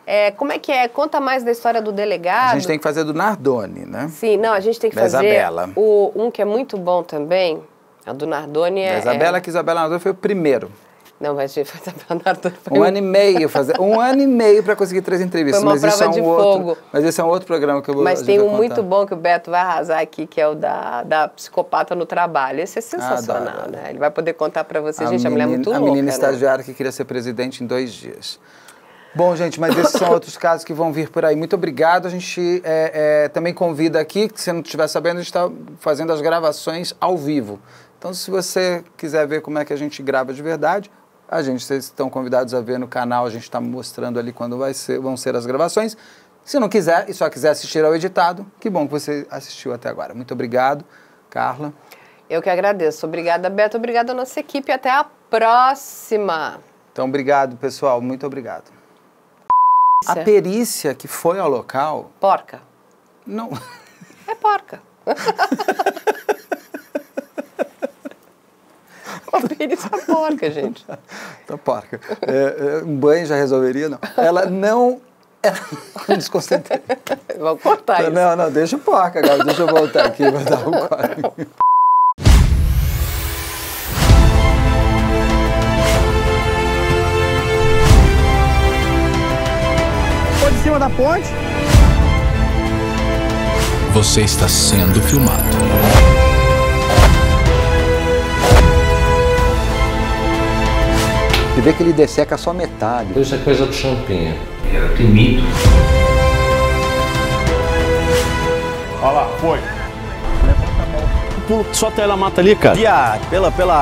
É. É, como é que é? Conta mais da história do delegado. A gente tem que fazer do Nardone, né? Sim, não, a gente tem que da fazer Isabela. O, um que é muito bom também, a é do Nardone é... Da Isabela, é... que Isabela Nardone foi o primeiro. Não, mas *laughs* foi Leonardo. Foi um ano e meio fazer, um ano e meio para conseguir três entrevistas. Foi uma mas prova isso é um de outro, fogo. Mas esse é um outro programa que eu vou. Mas tem um muito bom que o Beto vai arrasar aqui, que é o da, da psicopata no trabalho. Esse é ah, sensacional, ah, né? Ele vai poder contar para vocês. A gente, menina, a mulher é muito louca. A menina né? estagiária que queria ser presidente em dois dias. Bom, gente, mas esses são outros casos que vão vir por aí. Muito obrigado. A gente é, é, também convida aqui, se não estiver sabendo, a gente está fazendo as gravações ao vivo. Então, se você quiser ver como é que a gente grava de verdade, a gente, vocês estão convidados a ver no canal, a gente está mostrando ali quando vai ser, vão ser as gravações. Se não quiser e só quiser assistir ao editado, que bom que você assistiu até agora. Muito obrigado, Carla. Eu que agradeço. Obrigada, Beto. Obrigada à nossa equipe. Até a próxima. Então, obrigado, pessoal. Muito obrigado. A perícia que foi ao local. Porca. Não. É porca. *laughs* pênis perícia porca, gente. tá *laughs* porca. É, é, um banho já resolveria, não. Ela não é- *laughs* Desconcentrei. Vamos cortar não, isso. Não, não, deixa o porca, Gabi. Deixa eu voltar aqui vai dar um quadro. *laughs* Pode cima da ponte. Você está sendo filmado. e vê que ele desseca só metade. Isso é coisa do champinha. Era temido. Olha lá, foi. Pulo só até ela mata ali, cara. Viado, pela, pela.